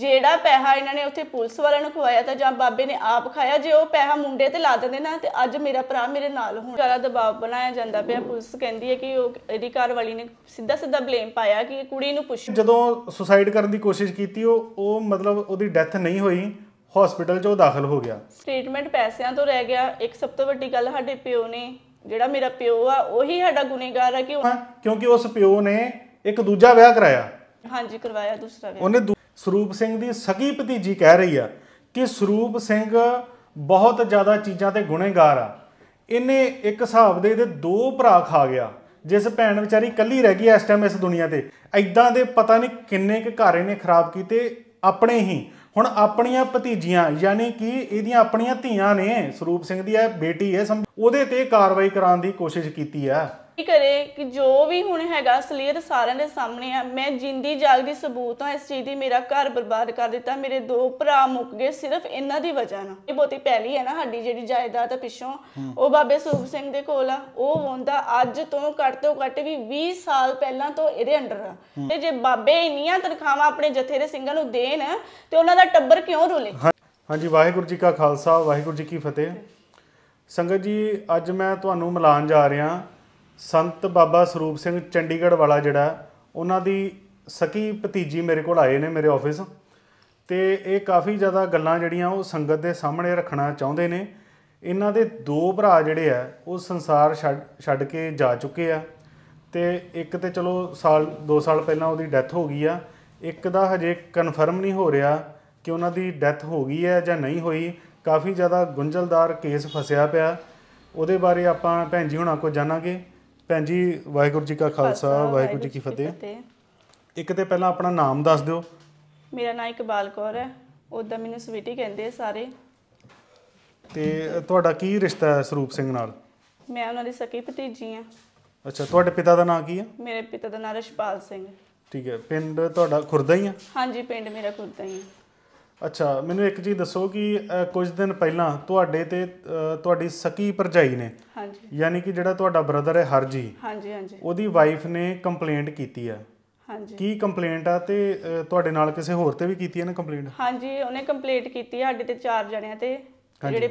ਜਿਹੜਾ ਪੈਸਾ ਇਹਨਾਂ ਨੇ ਉੱਥੇ ਪੁਲਿਸ ਵਾਲਿਆਂ ਨੂੰ ਖਵਾਇਆ ਤਾਂ ਜਾਂ ਬਾਬੇ ਨੇ ਆਪ ਖਾਇਆ ਜੇ ਉਹ ਪੈਸਾ ਮੁੰਡੇ ਤੇ ਲਾ ਦਿੰਦੇ ਨਾ ਤੇ ਅੱਜ ਮੇਰਾ ਭਰਾ ਮੇਰੇ ਨਾਲ ਹੁਣ ਜ਼ਿਆਦਾ ਦਬਾਅ ਬਣਾਇਆ ਜਾਂਦਾ ਪਿਆ ਪੁਲਿਸ ਕਹਿੰਦੀ ਹੈ ਕਿ ਉਹ ਇਹਦੀ ਘਰ ਵਾਲੀ ਨੇ ਸਿੱਧਾ ਸਿੱਧਾ ਬਲੇਮ ਪਾਇਆ ਕਿ ਕੁੜੀ ਨੂੰ ਪੁੱਛ ਜਦੋਂ ਸੁਸਾਈਡ ਕਰਨ ਦੀ ਕੋਸ਼ਿਸ਼ ਕੀਤੀ ਉਹ ਉਹ ਮਤਲਬ ਉਹਦੀ ਡੈਥ ਨਹੀਂ ਹੋਈ ਹਸਪੀਟਲ 'ਚ ਉਹ ਦਾਖਲ ਹੋ ਗਿਆ ਸਟੇਟਮੈਂਟ ਪੈਸਿਆਂ ਤੋਂ ਰਹਿ ਗਿਆ ਇੱਕ ਸਭ ਤੋਂ ਵੱਡੀ ਗੱਲ ਸਾਡੇ ਪਿਓ ਨੇ ਜਿਹੜਾ ਮੇਰਾ ਪਿਓ ਆ ਉਹੀ ਸਾਡਾ ਗੁਨੇਗਾਰ ਆ ਕਿ ਕਿਉਂਕਿ ਉਸ ਪਿਓ ਨੇ ਇੱਕ ਦੂਜਾ ਵਿਆਹ ਕਰਾਇਆ ਹਾਂਜੀ ਕਰਵਾਇਆ ਦੂਸਰਾ ਵਿਆਹ ਉਹਨੇ ਸਰੂਪ ਸਿੰਘ ਦੀ ਸਗੀ ਭਤੀਜੀ ਕਹਿ ਰਹੀ ਆ ਕਿ ਸਰੂਪ ਸਿੰਘ ਬਹੁਤ ਜ਼ਿਆਦਾ ਚੀਜ਼ਾਂ ਤੇ ਗੁਨੇਗਾਰ ਆ ਇਹਨੇ ਇੱਕ ਹਿਸਾਬ ਦੇ ਇਹਦੇ ਦੋ ਭਰਾ ਖਾ ਗਿਆ ਜਿਸ ਭੈਣ ਵਿਚਾਰੀ ਕੱਲੀ ਰਹਿ ਗਈ ਇਸ ਟਾਈਮ ਇਸ ਦੁਨੀਆ ਤੇ ਐਦਾਂ ਦੇ ਪਤਾ ਨਹੀਂ ਕਿੰਨੇ ਕੁ ਘਰ ਇਹਨੇ ਖਰਾਬ ਕੀਤੇ ਆਪਣੇ ਹੀ ਹੁਣ ਆਪਣੀਆਂ ਭਤੀਜੀਆਂ ਯਾਨੀ ਕਿ ਇਹਦੀਆਂ ਆਪਣੀਆਂ ਧੀਆਂ ਨੇ ਸਰੂਪ ਸਿੰਘ ਦੀ ਇਹ ਬੇਟੀ ਹੈ ਉਹਦੇ ਤੇ ਕਾਰਵਾਈ ਕਰਾਉਣ ਦੀ ਕੋਸ਼ਿਸ਼ ਕੀਤੀ ਆ ਕੀ ਕਰੇ ਕਿ ਜੋ ਵੀ ਹੁਣ ਹੈਗਾ ਸਲੀਅਰ ਸਾਰਿਆਂ ਦੇ ਸਾਹਮਣੇ ਆ ਮੈਂ ਜਿੰਦੀ ਜਾਗਦੀ ਸਬੂਤ ਹਾਂ ਇਸ ਚੀਜ਼ ਦੀ ਮੇਰਾ ਘਰ ਬਰਬਾਦ ਕਰ ਦਿੱਤਾ ਮੇਰੇ ਦੋ ਭਰਾ ਮੁੱਕ ਗਏ ਸਿਰਫ ਇਹਨਾਂ ਦੀ ਵਜ੍ਹਾ ਨਾਲ ਇਹ ਬਹੁਤੀ ਪਹਿਲੀ ਹੈ ਨਾ ਸਾਡੀ ਜਿਹੜੀ ਜਾਇਦਾਦ ਆ ਪਿੱਛੋਂ ਉਹ ਬਾਬੇ ਸੂਬ ਸਿੰਘ ਦੇ ਕੋਲ ਆ ਉਹ ਹੁੰਦਾ ਅੱਜ ਤੋਂ ਘੱਟ ਤੋਂ ਘੱਟ ਵੀ 20 ਸਾਲ ਪਹਿਲਾਂ ਤੋਂ ਇਹਦੇ ਅੰਡਰ ਆ ਤੇ ਜੇ ਬਾਬੇ ਇੰਨੀਆਂ ਤਨਖਾਹਾਂ ਆਪਣੇ ਜਥੇ ਦੇ ਸਿੰਘਾਂ ਨੂੰ ਦੇਣ ਤੇ ਉਹਨਾਂ ਦਾ ਟੱਬਰ ਕਿਉਂ ਰੋਲੇ ਹਾਂਜੀ ਵਾਹਿਗੁਰੂ ਜੀ ਕਾ ਖਾਲਸਾ ਵਾਹਿਗੁਰੂ ਜੀ ਕੀ ਫਤਿਹ ਸੰਗਤ ਜੀ ਅੱਜ ਮੈਂ ਤੁਹਾਨੂੰ ਮਿਲਾਨ ਜਾ ਰਿਹਾ ਸੰਤ ਬਾਬਾ ਸਰੂਪ ਸਿੰਘ ਚੰਡੀਗੜ੍ਹ ਵਾਲਾ ਜਿਹੜਾ ਉਹਨਾਂ ਦੀ ਸਕੀ ਭਤੀਜੀ ਮੇਰੇ ਕੋਲ ਆਏ ਨੇ ਮੇਰੇ ਆਫਿਸ ਤੇ ਇਹ ਕਾਫੀ ਜ਼ਿਆਦਾ ਗੱਲਾਂ ਜਿਹੜੀਆਂ ਉਹ ਸੰਗਤ ਦੇ ਸਾਹਮਣੇ ਰੱਖਣਾ ਚਾਹੁੰਦੇ ਨੇ ਇਹਨਾਂ ਦੇ ਦੋ ਭਰਾ ਜਿਹੜੇ ਆ ਉਹ ਸੰਸਾਰ ਛੱਡ ਕੇ ਜਾ ਚੁੱਕੇ ਆ ਤੇ ਇੱਕ ਤੇ ਚਲੋ ਸਾਲ 2 ਸਾਲ ਪਹਿਲਾਂ ਉਹਦੀ ਡੈਥ ਹੋ ਗਈ ਆ ਇੱਕ ਦਾ ਹਜੇ ਕਨਫਰਮ ਨਹੀਂ ਹੋ ਰਿਹਾ ਕਿ ਉਹਨਾਂ ਦੀ ਡੈਥ ਹੋ ਗਈ ਹੈ ਜਾਂ ਨਹੀਂ ਹੋਈ ਕਾਫੀ ਜ਼ਿਆਦਾ ਗੁੰਝਲਦਾਰ ਕੇਸ ਫਸਿਆ ਪਿਆ ਉਹਦੇ ਬਾਰੇ ਆਪਾਂ ਭੈਣ ਜੀ ਹੁਣਾਂ ਕੋ ਜਾਣਾਂਗੇ ਭੈਣ ਜੀ ਵਾਹਿਗੁਰੂ ਜੀ ਕਾ ਖਾਲਸਾ ਵਾਹਿਗੁਰੂ ਜੀ ਕੀ ਫਤਿਹ ਇੱਕ ਤੇ ਪਹਿਲਾਂ ਆਪਣਾ ਨਾਮ ਦੱਸ ਦਿਓ ਮੇਰਾ ਨਾਮ ਇਕਬਾਲ ਕੌਰ ਹੈ ਉਦਾਂ ਮੈਨੂੰ ਸਵੀਟੀ ਕਹਿੰਦੇ ਸਾਰੇ ਤੇ ਤੁਹਾਡਾ ਕੀ ਰਿਸ਼ਤਾ ਹੈ ਸਰੂਪ ਸਿੰਘ ਨਾਲ ਮੈਂ ਉਹਨਾਂ ਦੀ ਸਕੀ ਭਤੀਜੀ ਆ ਅੱਛਾ ਤੁਹਾਡੇ ਪਿਤਾ ਦਾ ਨਾਮ ਕੀ ਹੈ ਮੇਰੇ ਪਿਤਾ ਦਾ ਨਾਮ ਰਸ਼ਪਾਲ ਸਿੰਘ ਠੀਕ ਹੈ ਪਿੰਡ ਤੁਹਾਡਾ ਖੁਰਦਾ ਹੀ ਆ ਹਾਂਜੀ ਪਿੰਡ ਮੇਰਾ ਖੁਰਦਾ ਹੀ ਹੈ ਅੱਛਾ ਮੈਨੂੰ ਇੱਕ ਚੀਜ਼ ਦੱਸੋ ਕਿ ਕੁਝ ਦਿਨ ਪਹਿਲਾਂ ਤੁਹਾਡੇ ਤੇ ਤੁਹਾਡੀ ਸਕੀ ਭਰਜਾਈ ਨੇ ਹਾਂਜੀ ਯਾਨੀ ਕਿ ਜਿਹੜਾ ਤੁਹਾਡਾ ਬ੍ਰਦਰ ਹੈ ਹਰਜੀ ਹਾਂਜੀ ਹਾਂਜੀ ਉਹਦੀ ਵਾਈਫ ਨੇ ਕੰਪਲੇਂਟ ਕੀਤੀ ਆ ਹਾਂਜੀ ਕੀ ਕੰਪਲੇਂਟ ਆ ਤੇ ਤੁਹਾਡੇ ਨਾਲ ਕਿਸੇ ਹੋਰ ਤੇ ਵੀ ਕੀਤੀ ਹੈ ਨਾ ਕੰਪਲੇਂਟ ਹਾਂਜੀ ਉਹਨੇ ਕੰਪਲੇਂਟ ਕੀਤੀ ਸਾਡੇ ਤੇ ਚਾਰ ਜਣਿਆਂ ਤੇ ਜਿਹੜੇ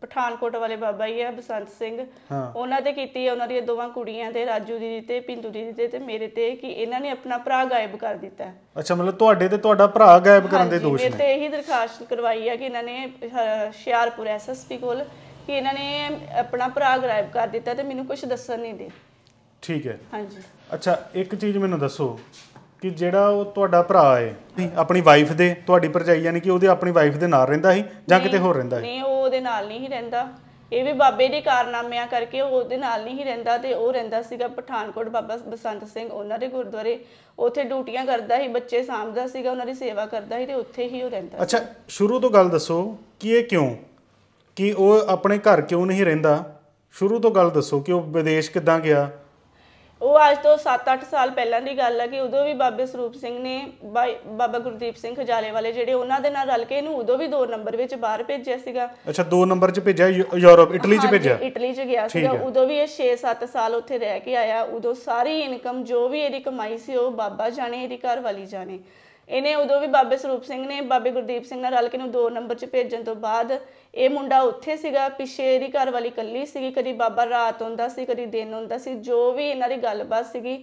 ਪਠਾਨਕੋਟ ਵਾਲੇ ਬਾਬਾ ਹੀ ਆ ਬਸੰਤ ਸਿੰਘ ਉਹਨਾਂ ਤੇ ਕੀਤੀ ਹੈ ਉਹਨਾਂ ਦੀਆਂ ਦੋਵਾਂ ਕੁੜੀਆਂ ਤੇ ਰਾਜੂ ਦੀ ਤੇ ਪਿੰਦੂ ਦੀ ਤੇ ਮੇਰੇ ਤੇ ਕਿ ਇਹਨਾਂ ਨੇ ਆਪਣਾ ਭਰਾ ਗਾਇਬ ਕਰ ਦਿੱਤਾ ਅੱਛਾ ਮਤਲਬ ਤੁਹਾਡੇ ਤੇ ਤੁਹਾਡਾ ਭਰਾ ਗਾਇਬ ਕਰਨ ਦੇ ਦੋਸ਼ ਨੇ ਮੇਰੇ ਤੇ ਇਹੀ ਦਰਖਾਸਤ ਕਰਵਾਈ ਹੈ ਕਿ ਇਹਨਾਂ ਨੇ ਸ਼ਿਆਰਪੁਰ ਐਸਐਸਪੀ ਕੋਲ ਕਿ ਇਹਨਾਂ ਨੇ ਆਪਣਾ ਭਰਾ ਗਾਇਬ ਕਰ ਦਿੱਤਾ ਤੇ ਮੈਨੂੰ ਕੁਝ ਦੱਸਣ ਨਹੀਂ ਦੇ ਠੀਕ ਹੈ ਹਾਂਜੀ ਅੱਛਾ ਇੱਕ ਚੀਜ਼ ਮੈਨੂੰ ਦੱਸੋ ਕਿ ਜਿਹੜਾ ਉਹ ਤੁਹਾਡਾ ਭਰਾ ਹੈ ਆਪਣੀ ਵਾਈਫ ਦੇ ਤੁਹਾਡੀ ਭਰਜਾਈ ਯਾਨੀ ਕਿ ਉਹਦੇ ਆਪਣੀ ਵਾਈਫ ਦੇ ਨਾਲ ਰਹਿੰਦਾ ਸੀ ਜਾਂ ਕਿਤੇ ਹੋਰ ਰਹਿੰਦਾ ਸੀ ਨਹੀਂ ਉਹਦੇ ਨਾਲ ਨਹੀਂ ਰਹਿੰਦਾ ਇਹ ਵੀ ਬਾਬੇ ਦੇ ਕਾਰਨਾਮਿਆਂ ਕਰਕੇ ਉਹ ਉਹਦੇ ਨਾਲ ਨਹੀਂ ਰਹਿੰਦਾ ਤੇ ਉਹ ਰਹਿੰਦਾ ਸੀਗਾ ਪਠਾਨਕੋਟ ਬਾਬਾ ਬਸੰਤ ਸਿੰਘ ਉਹਨਾਂ ਦੇ ਗੁਰਦੁਆਰੇ ਉੱਥੇ ਡਿਊਟੀਆਂ ਕਰਦਾ ਸੀ ਬੱਚੇ ਸਾਂਭਦਾ ਸੀਗਾ ਉਹਨਾਂ ਦੀ ਸੇਵਾ ਕਰਦਾ ਸੀ ਤੇ ਉੱਥੇ ਹੀ ਉਹ ਰਹਿੰਦਾ ਅੱਛਾ ਸ਼ੁਰੂ ਤੋਂ ਗੱਲ ਦੱਸੋ ਕਿ ਇਹ ਕਿਉਂ ਕਿ ਉਹ ਆਪਣੇ ਘਰ ਕਿਉਂ ਨਹੀਂ ਰਹਿੰਦਾ ਸ਼ੁਰੂ ਤੋਂ ਗੱਲ ਦੱਸੋ ਕਿ ਉਹ ਵਿਦੇਸ਼ ਕਿੱਦਾਂ ਗਿਆ ਉਹ ਅੱਜ ਤੋਂ 7-8 ਸਾਲ ਪਹਿਲਾਂ ਦੀ ਗੱਲ ਹੈ ਕਿ ਉਦੋਂ ਵੀ ਬਾਬੇ ਸਰੂਪ ਸਿੰਘ ਨੇ ਬਾਬਾ ਗੁਰਦੀਪ ਸਿੰਘ ਖਜਾਲੇ ਵਾਲੇ ਜਿਹੜੇ ਉਹਨਾਂ ਦੇ ਨਾਲ ਰਲ ਕੇ ਇਹਨੂੰ ਉਦੋਂ ਵੀ 2 ਨੰਬਰ ਵਿੱਚ ਬਾਹਰ ਭੇਜਿਆ ਸੀਗਾ ਅੱਛਾ 2 ਨੰਬਰ 'ਚ ਭੇਜਿਆ ਯੂਰਪ ਇਟਲੀ 'ਚ ਭੇਜਿਆ ਇਟਲੀ 'ਚ ਗਿਆ ਸੀਗਾ ਉਦੋਂ ਵੀ ਇਹ 6-7 ਸਾਲ ਉੱਥੇ ਰਹਿ ਕੇ ਆਇਆ ਉਦੋਂ ਸਾਰੀ ਇਨਕਮ ਜੋ ਵੀ ਇਹਦੀ ਕਮਾਈ ਸੀ ਉਹ ਬਾਬਾ ਜਾਣੇ ਇਹਦੀ ਘਰ ਵਾਲੀ ਜਾਣੇ ਇਹਨੇ ਉਦੋਂ ਵੀ ਬਾਬੇ ਸਰੂਪ ਸਿੰਘ ਨੇ ਬਾਬੇ ਗੁਰਦੀਪ ਸਿੰਘ ਨਾਲ ਰਲ ਕੇ ਨੂੰ 2 ਨੰਬਰ 'ਚ ਭੇਜਣ ਤੋਂ ਬਾਅਦ ਇਹ ਮੁੰਡਾ ਉੱਥੇ ਸੀਗਾ ਪਿਛੇ ਦੀ ਘਰ ਵਾਲੀ ਕੱਲੀ ਸੀਗੀ ਕਦੀ ਬਾਬਾ ਰਾਤ ਹੁੰਦਾ ਸੀ ਕਦੀ ਦਿਨ ਹੁੰਦਾ ਸੀ ਜੋ ਵੀ ਇਹਨਾਂ ਦੀ ਗੱਲਬਾਤ ਸੀਗੀ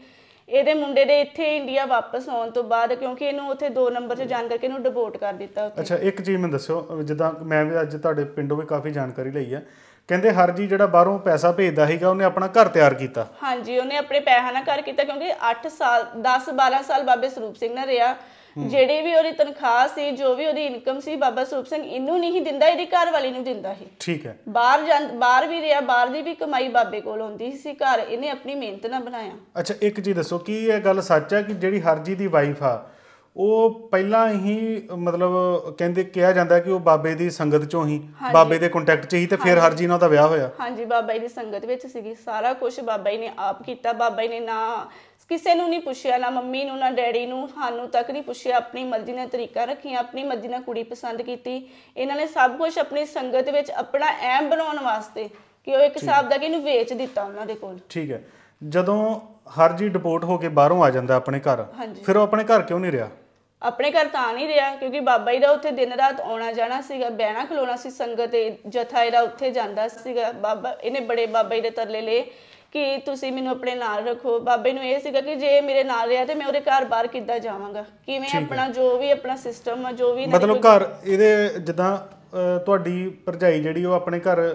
ਇਹਦੇ ਮੁੰਡੇ ਦੇ ਇੱਥੇ ਇੰਡੀਆ ਵਾਪਸ ਆਉਣ ਤੋਂ ਬਾਅਦ ਕਿਉਂਕਿ ਇਹਨੂੰ ਉੱਥੇ 2 ਨੰਬਰ 'ਚ ਜਾਣ ਕਰਕੇ ਇਹਨੂੰ ਡਿਪੋਰਟ ਕਰ ਦਿੱਤਾ ਉੱਥੇ ਅੱਛਾ ਇੱਕ ਚੀਜ਼ ਮੈਂ ਦੱਸਿਓ ਜਿੱਦਾਂ ਮੈਂ ਵੀ ਅੱਜ ਤੁਹਾਡੇ ਪਿੰਡੋਂ ਵੀ ਕਾਫੀ ਜਾਣਕਾਰੀ ਲਈ ਹੈ ਕਹਿੰਦੇ ਹਰ ਜੀ ਜਿਹੜਾ ਬਾਹਰੋਂ ਪੈਸਾ ਭੇਜਦਾ ਸੀਗਾ ਉਹਨੇ ਆਪਣਾ ਘਰ ਤਿਆਰ ਕੀਤਾ ਹਾਂਜੀ ਉਹਨੇ ਆਪਣੇ ਪੈਸਾ ਨਾਲ ਘਰ ਕੀਤਾ ਕਿਉਂਕਿ 8 ਸਾਲ 10 12 ਸਾਲ ਬਾਬੇ ਸਰੂਪ ਸਿੰਘ ਨਾਲ ਰਿਹਾ ਜਿਹੜੇ ਵੀ ਉਹਦੀ ਤਨਖਾਹ ਸੀ ਜੋ ਵੀ ਉਹਦੀ ਇਨਕਮ ਸੀ ਬਾਬਾ ਸੂਪ ਸਿੰਘ ਇਹਨੂੰ ਨਹੀਂ ਦਿੰਦਾ ਇਹਦੀ ਘਰ ਵਾਲੀ ਨੂੰ ਦਿੰਦਾ ਸੀ ਠੀਕ ਹੈ ਬਾਹਰ ਜਾਂ ਬਾਹਰ ਵੀ ਰਿਹਾ ਬਾਹਰ ਦੀ ਵੀ ਕਮਾਈ ਬਾਬੇ ਕੋਲ ਹੁੰਦੀ ਸੀ ਘਰ ਇਹਨੇ ਆਪਣੀ ਮਿਹਨਤ ਨਾਲ ਬਣਾਇਆ ਅੱਛਾ ਇੱਕ ਚੀਜ਼ ਦੱਸੋ ਕੀ ਇਹ ਗੱਲ ਸੱਚ ਹੈ ਕਿ ਜਿਹੜੀ ਹਰਜੀ ਦੀ ਵਾਈਫ ਆ ਉਹ ਪਹਿਲਾਂ ਹੀ ਮਤਲਬ ਕਹਿੰਦੇ ਕਿਹਾ ਜਾਂਦਾ ਕਿ ਉਹ ਬਾਬੇ ਦੀ ਸੰਗਤ ਚੋਂ ਹੀ ਬਾਬੇ ਦੇ ਕੰਟੈਕਟ 'ਚ ਹੀ ਤੇ ਫਿਰ ਹਰਜੀ ਨਾਲ ਦਾ ਵਿਆਹ ਹੋਇਆ ਹਾਂਜੀ ਬਾਬਾ ਜੀ ਦੀ ਸੰਗਤ ਵਿੱਚ ਸੀਗੀ ਸਾਰਾ ਕੁਝ ਬਾਬਾ ਜੀ ਨੇ ਆਪ ਕੀਤਾ ਬਾਬਾ ਜੀ ਨੇ ਨਾ ਕਿਸੇ ਨੂੰ ਨਹੀਂ ਪੁੱਛਿਆ ਨਾ ਮੰਮੀ ਨੂੰ ਨਾ ਡੈਡੀ ਨੂੰ ਸਾਨੂੰ ਤੱਕ ਨਹੀਂ ਪੁੱਛਿਆ ਆਪਣੀ ਮਰਜ਼ੀ ਨਾਲ ਤਰੀਕਾ ਰੱਖਿਆ ਆਪਣੀ ਮਰਜ਼ੀ ਨਾਲ ਕੁੜੀ ਪਸੰਦ ਕੀਤੀ ਇਹਨਾਂ ਨੇ ਸਭ ਕੁਝ ਆਪਣੀ ਸੰਗਤ ਵਿੱਚ ਆਪਣਾ ਐਮ ਬਣਾਉਣ ਵਾਸਤੇ ਕਿ ਉਹ ਇੱਕ ਹਿਸਾਬ ਦਾ ਕਿ ਇਹਨੂੰ ਵੇਚ ਦਿੱਤਾ ਉਹਨਾਂ ਦੇ ਕੋਲ ਠੀਕ ਹੈ ਜਦੋਂ ਹਰਜੀ ਡਿਪੋਰਟ ਹੋ ਕੇ ਬਾਹਰੋਂ ਆ ਜਾਂਦਾ ਆਪਣੇ ਘਰ ਫਿਰ ਉਹ ਆਪਣੇ ਘਰ ਕਿਉਂ ਨਹੀਂ ਰਿਹਾ ਆਪਣੇ ਘਰ ਤਾਂ ਨਹੀਂ ਰਿਹਾ ਕਿਉਂਕਿ ਬਾਬਾ ਜੀ ਦਾ ਉੱਥੇ ਦਿਨ ਰਾਤ ਆਉਣਾ ਜਾਣਾ ਸੀਗਾ ਬਹਿਣਾ ਖਲੋਣਾ ਸੀ ਸੰਗਤ ਜਥਾ ਇਹਦਾ ਉੱਥੇ ਜਾਂਦਾ ਸੀਗਾ ਬਾਬਾ ਇਹਨੇ ਬੜੇ ਬਾਬਾ ਜੀ ਦੇ ਤਰਲੇ ਲਏ ਕਿ ਤੁਸੀਂ ਮੈਨੂੰ ਆਪਣੇ ਨਾਲ ਰੱਖੋ ਬਾਬੇ ਨੂੰ ਇਹ ਸੀਗਾ ਕਿ ਜੇ ਮੇਰੇ ਨਾਲ ਰਿਹਾ ਤੇ ਮੈਂ ਉਹਦੇ ਘਰ ਬਾਹਰ ਕਿੱਦਾਂ ਜਾਵਾਂਗਾ ਕਿਵੇਂ ਆਪਣਾ ਜੋ ਵੀ ਆਪਣਾ ਸਿਸਟਮ ਆ ਜੋ ਵੀ ਮਤਲਬ ਘਰ ਇਹਦੇ ਜਿੱਦਾਂ ਤੁਹਾਡੀ ਭਰਜਾਈ ਜਿਹੜੀ ਉਹ ਆਪਣੇ ਘਰ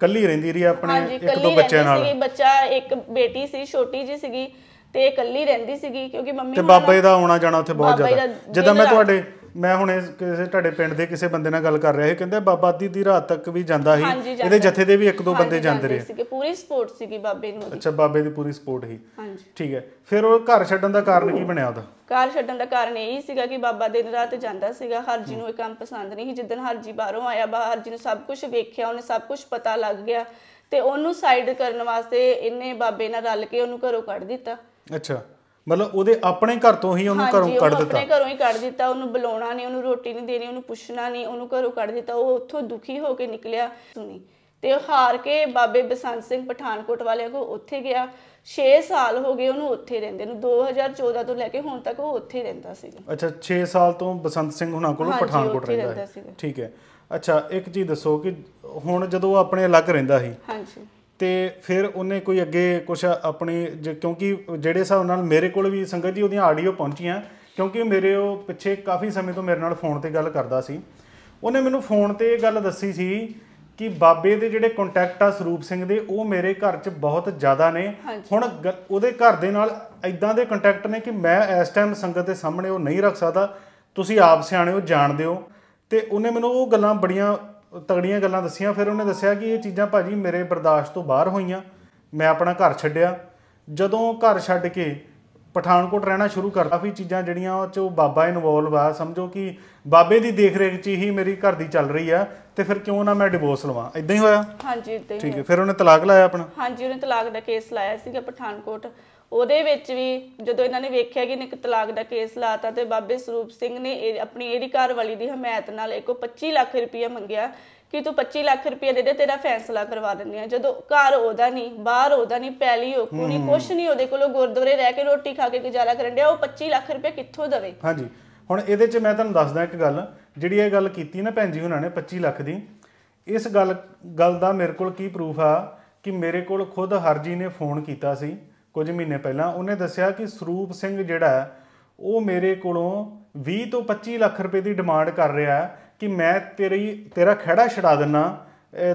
ਕੱਲੀ ਰਹਿੰਦੀ ਰਹੀ ਆਪਣੇ ਇੱਕ ਦੋ ਬੱਚਿਆਂ ਨਾਲ ਹਾਂਜੀ ਕੱਲੀ ਰਹਿੰਦੀ ਸੀ ਬੱਚਾ ਇੱਕ ਬੇਟੀ ਸੀ ਛੋਟੀ ਜੀ ਸੀਗੀ ਤੇ ਇਹ ਇਕੱਲੀ ਰਹਿੰਦੀ ਸੀਗੀ ਕਿਉਂਕਿ ਮੰਮੀ ਤੇ ਬਾਬਾ ਜੀ ਦਾ ਆਉਣਾ ਜਾਣਾ ਉੱਥੇ ਬਹੁਤ ਜ਼ਿਆਦਾ ਜਦੋਂ ਮੈਂ ਤੁਹਾਡੇ ਮੈਂ ਹੁਣੇ ਕਿਸੇ ਤੁਹਾਡੇ ਪਿੰਡ ਦੇ ਕਿਸੇ ਬੰਦੇ ਨਾਲ ਗੱਲ ਕਰ ਰਿਹਾ ਸੀ ਕਹਿੰਦੇ ਬਾਬਾ ਦੀ ਦੀ ਰਾਤ ਤੱਕ ਵੀ ਜਾਂਦਾ ਸੀ ਇਹਦੇ ਜਥੇ ਦੇ ਵੀ ਇੱਕ ਦੋ ਬੰਦੇ ਜਾਂਦੇ ਰਹੇ ਸੀਗੇ ਪੂਰੀ ਸਪੋਰਟ ਸੀਗੀ ਬਾਬੇ ਨੂੰ ਅੱਛਾ ਬਾਬੇ ਦੀ ਪੂਰੀ ਸਪੋਰਟ ਸੀ ਹਾਂਜੀ ਠੀਕ ਹੈ ਫਿਰ ਉਹ ਘਰ ਛੱਡਣ ਦਾ ਕਾਰਨ ਕੀ ਬਣਿਆ ਉਹਦਾ ਘਰ ਛੱਡਣ ਦਾ ਕਾਰਨ ਇਹ ਹੀ ਸੀਗਾ ਕਿ ਬਾਬਾ ਦਿਨ ਰਾਤ ਜਾਂਦਾ ਸੀਗਾ ਹਰਜੀ ਨੂੰ ਇਹ ਕੰਮ ਪਸੰਦ ਨਹੀਂ ਸੀ ਜਿੱਦਣ ਹਰਜੀ ਬਾਹਰੋਂ ਆਇਆ ਬਾਹਰ ਜੀ ਨੂੰ ਸਭ ਕੁਝ ਵੇਖਿਆ ਉਹਨੇ ਸਭ ਕੁਝ ਪਤਾ ਲੱਗ ਗਿਆ ਤੇ ਉਹਨੂੰ ਸਾਈਡ ਕਰਨ ਵਾਸਤੇ ਇਹਨੇ ਬਾਬੇ ਨਾਲ ਰਲ ਕੇ ਉਹਨੂੰ ਘਰੋਂ ਕੱਢ ਦਿੱਤਾ ਅੱਛਾ ਮਤਲਬ ਉਹਦੇ ਆਪਣੇ ਘਰ ਤੋਂ ਹੀ ਉਹਨੂੰ ਘਰੋਂ ਕੱਢ ਦਿੱਤਾ ਆਪਣੇ ਘਰੋਂ ਹੀ ਕੱਢ ਦਿੱਤਾ ਉਹਨੂੰ ਬੁਲਾਉਣਾ ਨਹੀਂ ਉਹਨੂੰ ਰੋਟੀ ਨਹੀਂ ਦੇਣੀ ਉਹਨੂੰ ਪੁੱਛਣਾ ਨਹੀਂ ਉਹਨੂੰ ਘਰੋਂ ਕੱਢ ਦਿੱਤਾ ਉਹ ਉੱਥੋਂ ਦੁਖੀ ਹੋ ਕੇ ਨਿਕਲਿਆ ਸੁਣੀ ਤੇ ਹਾਰ ਕੇ ਬਾਬੇ ਬਸੰਤ ਸਿੰਘ ਪਠਾਨਕੋਟ ਵਾਲਿਆਂ ਕੋ ਉੱਥੇ ਗਿਆ 6 ਸਾਲ ਹੋ ਗਏ ਉਹਨੂੰ ਉੱਥੇ ਰਹਿੰਦੇ ਨੂੰ 2014 ਤੋਂ ਲੈ ਕੇ ਹੁਣ ਤੱਕ ਉਹ ਉੱਥੇ ਰਹਿੰਦਾ ਸੀ ਅੱਛਾ 6 ਸਾਲ ਤੋਂ ਬਸੰਤ ਸਿੰਘ ਹੁਣਾਂ ਕੋਲ ਪਠਾਨਕੋਟ ਰਹਿੰਦਾ ਹੈ ਠੀਕ ਹੈ ਅੱਛਾ ਇੱਕ ਚੀਜ਼ ਦੱਸੋ ਕਿ ਹੁਣ ਜਦੋਂ ਆਪਣੇ ਅਲੱਗ ਰਹਿੰਦਾ ਸੀ ਹਾਂਜੀ ਤੇ ਫਿਰ ਉਹਨੇ ਕੋਈ ਅੱਗੇ ਕੁਝ ਆਪਣੀ ਕਿਉਂਕਿ ਜਿਹੜੇ ਉਹਨਾਂ ਨਾਲ ਮੇਰੇ ਕੋਲ ਵੀ ਸੰਗਤ ਜੀ ਉਹਦੀਆਂ ਆਡੀਓ ਪਹੁੰਚੀਆਂ ਕਿਉਂਕਿ ਮੇਰੇ ਉਹ ਪਿੱਛੇ ਕਾਫੀ ਸਮੇਂ ਤੋਂ ਮੇਰੇ ਨਾਲ ਫੋਨ ਤੇ ਗੱਲ ਕਰਦਾ ਸੀ ਉਹਨੇ ਮੈਨੂੰ ਫੋਨ ਤੇ ਇਹ ਗੱਲ ਦੱਸੀ ਸੀ ਕਿ ਬਾਬੇ ਦੇ ਜਿਹੜੇ ਕੰਟੈਕਟ ਆ ਸਰੂਪ ਸਿੰਘ ਦੇ ਉਹ ਮੇਰੇ ਘਰ 'ਚ ਬਹੁਤ ਜ਼ਿਆਦਾ ਨੇ ਹੁਣ ਉਹਦੇ ਘਰ ਦੇ ਨਾਲ ਇਦਾਂ ਦੇ ਕੰਟੈਕਟ ਨੇ ਕਿ ਮੈਂ ਇਸ ਟਾਈਮ ਸੰਗਤ ਦੇ ਸਾਹਮਣੇ ਉਹ ਨਹੀਂ ਰੱਖ ਸਕਦਾ ਤੁਸੀਂ ਆਪ ਸਿਆਣੇ ਹੋ ਜਾਣਦੇ ਹੋ ਤੇ ਉਹਨੇ ਮੈਨੂੰ ਉਹ ਗੱਲਾਂ ਬੜੀਆਂ ਤਗੜੀਆਂ ਗੱਲਾਂ ਦੱਸੀਆਂ ਫਿਰ ਉਹਨੇ ਦੱਸਿਆ ਕਿ ਇਹ ਚੀਜ਼ਾਂ ਭਾਜੀ ਮੇਰੇ ਬਰਦਾਸ਼ਤ ਤੋਂ ਬਾਹਰ ਹੋਈਆਂ ਮੈਂ ਆਪਣਾ ਘਰ ਛੱਡਿਆ ਜਦੋਂ ਘਰ ਛੱਡ ਕੇ ਪਠਾਨਕੋਟ ਰਹਿਣਾ ਸ਼ੁਰੂ ਕਰਦਾ ਫੀ ਚੀਜ਼ਾਂ ਜਿਹੜੀਆਂ ਉਹ ਚ ਬਾਬਾ ਇਨਵੋਲਵ ਆ ਸਮਝੋ ਕਿ ਬਾਬੇ ਦੀ ਦੇਖਰੇਖ 'ਚ ਹੀ ਮੇਰੀ ਘਰ ਦੀ ਚੱਲ ਰਹੀ ਆ ਤੇ ਫਿਰ ਕਿਉਂ ਨਾ ਮੈਂ ਡਿਵੋਰਸ ਲਵਾਂ ਇਦਾਂ ਹੀ ਹੋਇਆ ਹਾਂਜੀ ਇਦਾਂ ਹੀ ਠੀਕ ਹੈ ਫਿਰ ਉਹਨੇ ਤਲਾਕ ਲਾਇਆ ਆਪਣਾ ਹਾਂਜੀ ਉਹਨੇ ਤਲਾਕ ਦਾ ਕੇਸ ਲਾਇਆ ਸੀਗਾ ਪਠਾਨਕੋਟ ਉਹਦੇ ਵਿੱਚ ਵੀ ਜਦੋਂ ਇਹਨਾਂ ਨੇ ਵੇਖਿਆ ਕਿ ਨਿਕ ਇੱਕ ਤਲਾਕ ਦਾ ਕੇਸ ਲਾਤਾ ਤੇ ਬਾਬੇ ਸਰੂਪ ਸਿੰਘ ਨੇ ਆਪਣੀ ਇਹਦੀ ਘਰਵਾਲੀ ਦੀ ਹਮਾਇਤ ਨਾਲ ਇੱਕੋ 25 ਲੱਖ ਰੁਪਏ ਮੰਗਿਆ ਕਿ ਤੂੰ 25 ਲੱਖ ਰੁਪਏ ਦੇ ਦੇ ਤੇਰਾ ਫੈਸਲਾ ਕਰਵਾ ਦਿੰਦੇ ਆ ਜਦੋਂ ਘਰ ਉਹਦਾ ਨਹੀਂ ਬਾਹਰ ਉਹਦਾ ਨਹੀਂ ਪੈਲੀ ਉਹ ਕੋਈ ਕੁਛ ਨਹੀਂ ਉਹਦੇ ਕੋਲੋਂ ਗੁਰਦੁਆਰੇ ਰਹਿ ਕੇ ਰੋਟੀ ਖਾ ਕੇ ਗੁਜ਼ਾਰਾ ਕਰਨ ਡਿਆ ਉਹ 25 ਲੱਖ ਰੁਪਏ ਕਿੱਥੋਂ ਦਵੇ ਹਾਂਜੀ ਹੁਣ ਇਹਦੇ 'ਚ ਮੈਂ ਤੁਹਾਨੂੰ ਦੱਸਦਾ ਇੱਕ ਗੱਲ ਜਿਹੜੀ ਇਹ ਗੱਲ ਕੀਤੀ ਨਾ ਭੈਣ ਜੀ ਉਹਨਾਂ ਨੇ 25 ਲੱਖ ਦੀ ਇਸ ਗੱਲ ਗੱਲ ਦਾ ਮੇਰੇ ਕੋਲ ਕੀ ਪ੍ਰੂਫ ਆ ਕਿ ਮੇਰੇ ਕੋਲ ਖੁਦ ਹਰਜੀ ਨੇ ਫੋਨ ਕੀਤਾ ਸੀ ਕੁਝ ਮਹੀਨੇ ਪਹਿਲਾਂ ਉਹਨੇ ਦੱਸਿਆ ਕਿ ਸਰੂਪ ਸਿੰਘ ਜਿਹੜਾ ਉਹ ਮੇਰੇ ਕੋਲੋਂ 20 ਤੋਂ 25 ਲੱਖ ਰੁਪਏ ਦੀ ਡਿਮਾਂਡ ਕਰ ਰਿਹਾ ਕਿ ਮੈਂ ਤੇਰੀ ਤੇਰਾ ਖੜਾ ਛਡਾ ਦਿੰਨਾ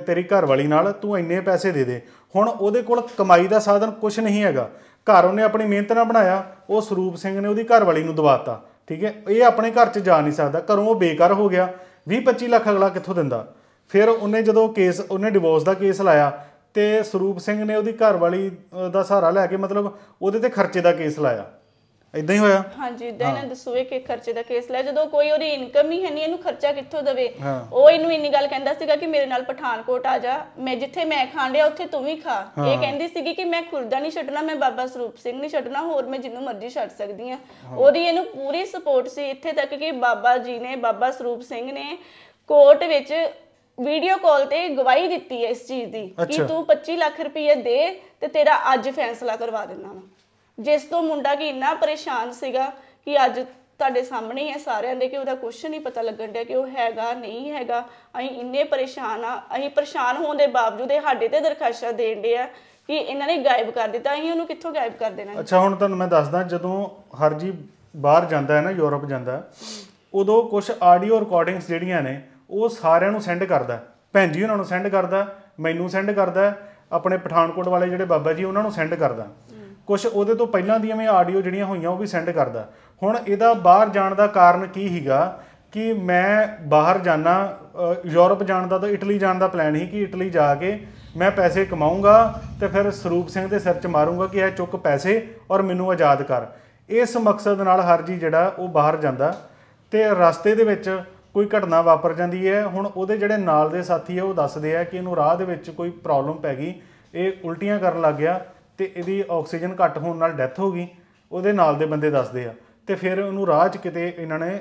ਤੇਰੀ ਘਰ ਵਾਲੀ ਨਾਲ ਤੂੰ ਇੰਨੇ ਪੈਸੇ ਦੇ ਦੇ ਹੁਣ ਉਹਦੇ ਕੋਲ ਕਮਾਈ ਦਾ ਸਾਧਨ ਕੁਝ ਨਹੀਂ ਹੈਗਾ ਘਰ ਉਹਨੇ ਆਪਣੀ ਮਿਹਨਤ ਨਾਲ ਬਣਾਇਆ ਉਹ ਸਰੂਪ ਸਿੰਘ ਨੇ ਉਹਦੀ ਘਰ ਵਾਲੀ ਨੂੰ ਦਵਾਤਾ ਠੀਕ ਹੈ ਇਹ ਆਪਣੇ ਘਰ 'ਚ ਜਾ ਨਹੀਂ ਸਕਦਾ ਘਰੋਂ ਉਹ ਬੇਕਾਰ ਹੋ ਗਿਆ 20 25 ਲੱਖ ਅਗਲਾ ਕਿੱਥੋਂ ਦਿੰਦਾ ਫਿਰ ਉਹਨੇ ਜਦੋਂ ਕੇਸ ਉਹਨੇ ਡਿਵੋਰਸ ਦਾ ਕੇਸ ਲਾਇਆ ਤੇ ਸਰੂਪ ਸਿੰਘ ਨੇ ਉਹਦੀ ਘਰ ਵਾਲੀ ਦਾ ਸਹਾਰਾ ਲੈ ਕੇ ਮਤਲਬ ਉਹਦੇ ਤੇ ਖਰਚੇ ਦਾ ਕੇਸ ਲਾਇਆ ਇਦਾਂ ਹੀ ਹੋਇਆ ਹਾਂਜੀ ਇਦਾਂ ਇਹਨਾਂ ਦਸੂਏ ਕਿ ਖਰਚੇ ਦਾ ਕੇਸ ਲੈ ਜਦੋਂ ਕੋਈ ਉਹਦੀ ਇਨਕਮ ਹੀ ਹੈ ਨਹੀਂ ਇਹਨੂੰ ਖਰਚਾ ਕਿੱਥੋਂ ਦਵੇ ਉਹ ਇਹਨੂੰ ਇੰਨੀ ਗੱਲ ਕਹਿੰਦਾ ਸੀਗਾ ਕਿ ਮੇਰੇ ਨਾਲ ਪਠਾਨਕੋਟ ਆ ਜਾ ਮੈਂ ਜਿੱਥੇ ਮੈਂ ਖਾਣ ਉੱਥੇ ਤੂੰ ਵੀ ਖਾ ਇਹ ਕਹਿੰਦੀ ਸੀਗੀ ਕਿ ਮੈਂ ਖੁਰਦਾ ਨਹੀਂ ਛੱਡਣਾ ਮੈਂ ਬਾਬਾ ਸਰੂਪ ਸਿੰਘ ਨਹੀਂ ਛੱਡਣਾ ਹੋਰ ਮੈਂ ਜਿੰਨੂੰ ਮਰਜ਼ੀ ਛੱਡ ਸਕਦੀ ਆ ਉਹਦੀ ਇਹਨੂੰ ਪੂਰੀ ਸਪੋਰਟ ਸੀ ਇੱਥੇ ਤੱਕ ਕਿ ਬਾਬਾ ਜੀ ਨੇ ਬਾਬਾ ਸਰੂਪ ਸਿੰਘ ਨੇ ਕੋਰਟ ਵਿੱਚ ਵੀਡੀਓ ਕਾਲ ਤੇ ਗਵਾਹੀ ਦਿੱਤੀ ਹੈ ਇਸ ਚੀਜ਼ ਦੀ ਕਿ ਤੂੰ 25 ਲੱਖ ਰੁਪਏ ਦੇ ਤੇ ਤੇਰਾ ਅੱਜ ਫੈਸਲਾ ਕਰਵਾ ਦਿੰਦਾ ਵਾ ਜਿਸ ਤੋਂ ਮੁੰਡਾ ਕਿ ਇੰਨਾ ਪਰੇਸ਼ਾਨ ਸੀਗਾ ਕਿ ਅੱਜ ਤੁਹਾਡੇ ਸਾਹਮਣੇ ਹੈ ਸਾਰਿਆਂ ਦੇ ਕਿ ਉਹਦਾ ਕੁਝ ਨਹੀਂ ਪਤਾ ਲੱਗਣ ਡਿਆ ਕਿ ਉਹ ਹੈਗਾ ਨਹੀਂ ਹੈਗਾ ਅਸੀਂ ਇੰਨੇ ਪਰੇਸ਼ਾਨ ਆ ਅਸੀਂ ਪਰੇਸ਼ਾਨ ਹੋਣ ਦੇ ਬਾਵਜੂਦ ਇਹ ਸਾਡੇ ਤੇ ਦਰਖਾਸ਼ਤ ਦੇਣ ਡੇ ਆ ਕਿ ਇਹਨਾਂ ਨੇ ਗਾਇਬ ਕਰ ਦਿੱਤਾ ਅਸੀਂ ਉਹਨੂੰ ਕਿੱਥੋਂ ਗਾਇਬ ਕਰ ਦੇਣਾ ਅੱਛਾ ਹੁਣ ਤੁਹਾਨੂੰ ਮੈਂ ਦੱਸਦਾ ਜਦੋਂ ਹਰਜੀ ਬਾਹਰ ਜਾਂਦਾ ਹੈ ਨਾ ਯੂਰਪ ਜਾਂਦਾ ਉਦੋਂ ਕੁਝ ਆਡੀਓ ਰਿਕਾਰਡਿੰਗਸ ਜਿਹੜੀਆਂ ਨੇ ਉਹ ਸਾਰਿਆਂ ਨੂੰ ਸੈਂਡ ਕਰਦਾ ਭੈਣ ਜੀ ਉਹਨਾਂ ਨੂੰ ਸੈਂਡ ਕਰਦਾ ਮੈਨੂੰ ਸੈਂਡ ਕਰਦਾ ਆਪਣੇ ਪਠਾਨਕੋਟ ਵਾਲੇ ਜਿਹੜੇ ਬਾਬਾ ਜੀ ਉਹਨਾਂ ਨੂੰ ਸੈਂਡ ਕਰਦਾ ਕੁਝ ਉਹਦੇ ਤੋਂ ਪਹਿਲਾਂ ਦੀਆਂ ਵੀ ਆਡੀਓ ਜਿਹੜੀਆਂ ਹੋਈਆਂ ਉਹ ਵੀ ਸੈਂਡ ਕਰਦਾ ਹੁਣ ਇਹਦਾ ਬਾਹਰ ਜਾਣ ਦਾ ਕਾਰਨ ਕੀ ਹੈਗਾ ਕਿ ਮੈਂ ਬਾਹਰ ਜਾਣਾ ਯੂਰਪ ਜਾਣ ਦਾ ਤਾਂ ਇਟਲੀ ਜਾਣ ਦਾ ਪਲਾਨ ਸੀ ਕਿ ਇਟਲੀ ਜਾ ਕੇ ਮੈਂ ਪੈਸੇ ਕਮਾਉਂਗਾ ਤੇ ਫਿਰ ਸਰੂਪ ਸਿੰਘ ਦੇ ਸਿਰ 'ਚ ਮਾਰੂੰਗਾ ਕਿ ਇਹ ਚੁੱਕ ਪੈਸੇ ਔਰ ਮੈਨੂੰ ਆਜ਼ਾਦ ਕਰ ਇਸ ਮਕਸਦ ਨਾਲ ਹਰਜੀ ਜਿਹੜਾ ਉਹ ਬਾਹਰ ਜਾਂਦਾ ਤੇ ਰਸਤੇ ਦੇ ਵਿੱਚ ਕੋਈ ਘਟਨਾ ਵਾਪਰ ਜਾਂਦੀ ਹੈ ਹੁਣ ਉਹਦੇ ਜਿਹੜੇ ਨਾਲ ਦੇ ਸਾਥੀ ਆ ਉਹ ਦੱਸਦੇ ਆ ਕਿ ਇਹਨੂੰ ਰਾਹ ਦੇ ਵਿੱਚ ਕੋਈ ਪ੍ਰੋਬਲਮ ਪੈ ਗਈ ਇਹ ਉਲਟੀਆਂ ਕਰਨ ਲੱਗ ਗਿਆ ਤੇ ਇਹਦੀ ਆਕਸੀਜਨ ਘੱਟ ਹੋਣ ਨਾਲ ਡੈਥ ਹੋ ਗਈ ਉਹਦੇ ਨਾਲ ਦੇ ਬੰਦੇ ਦੱਸਦੇ ਆ ਤੇ ਫਿਰ ਉਹਨੂੰ ਰਾਹ 'ਚ ਕਿਤੇ ਇਹਨਾਂ ਨੇ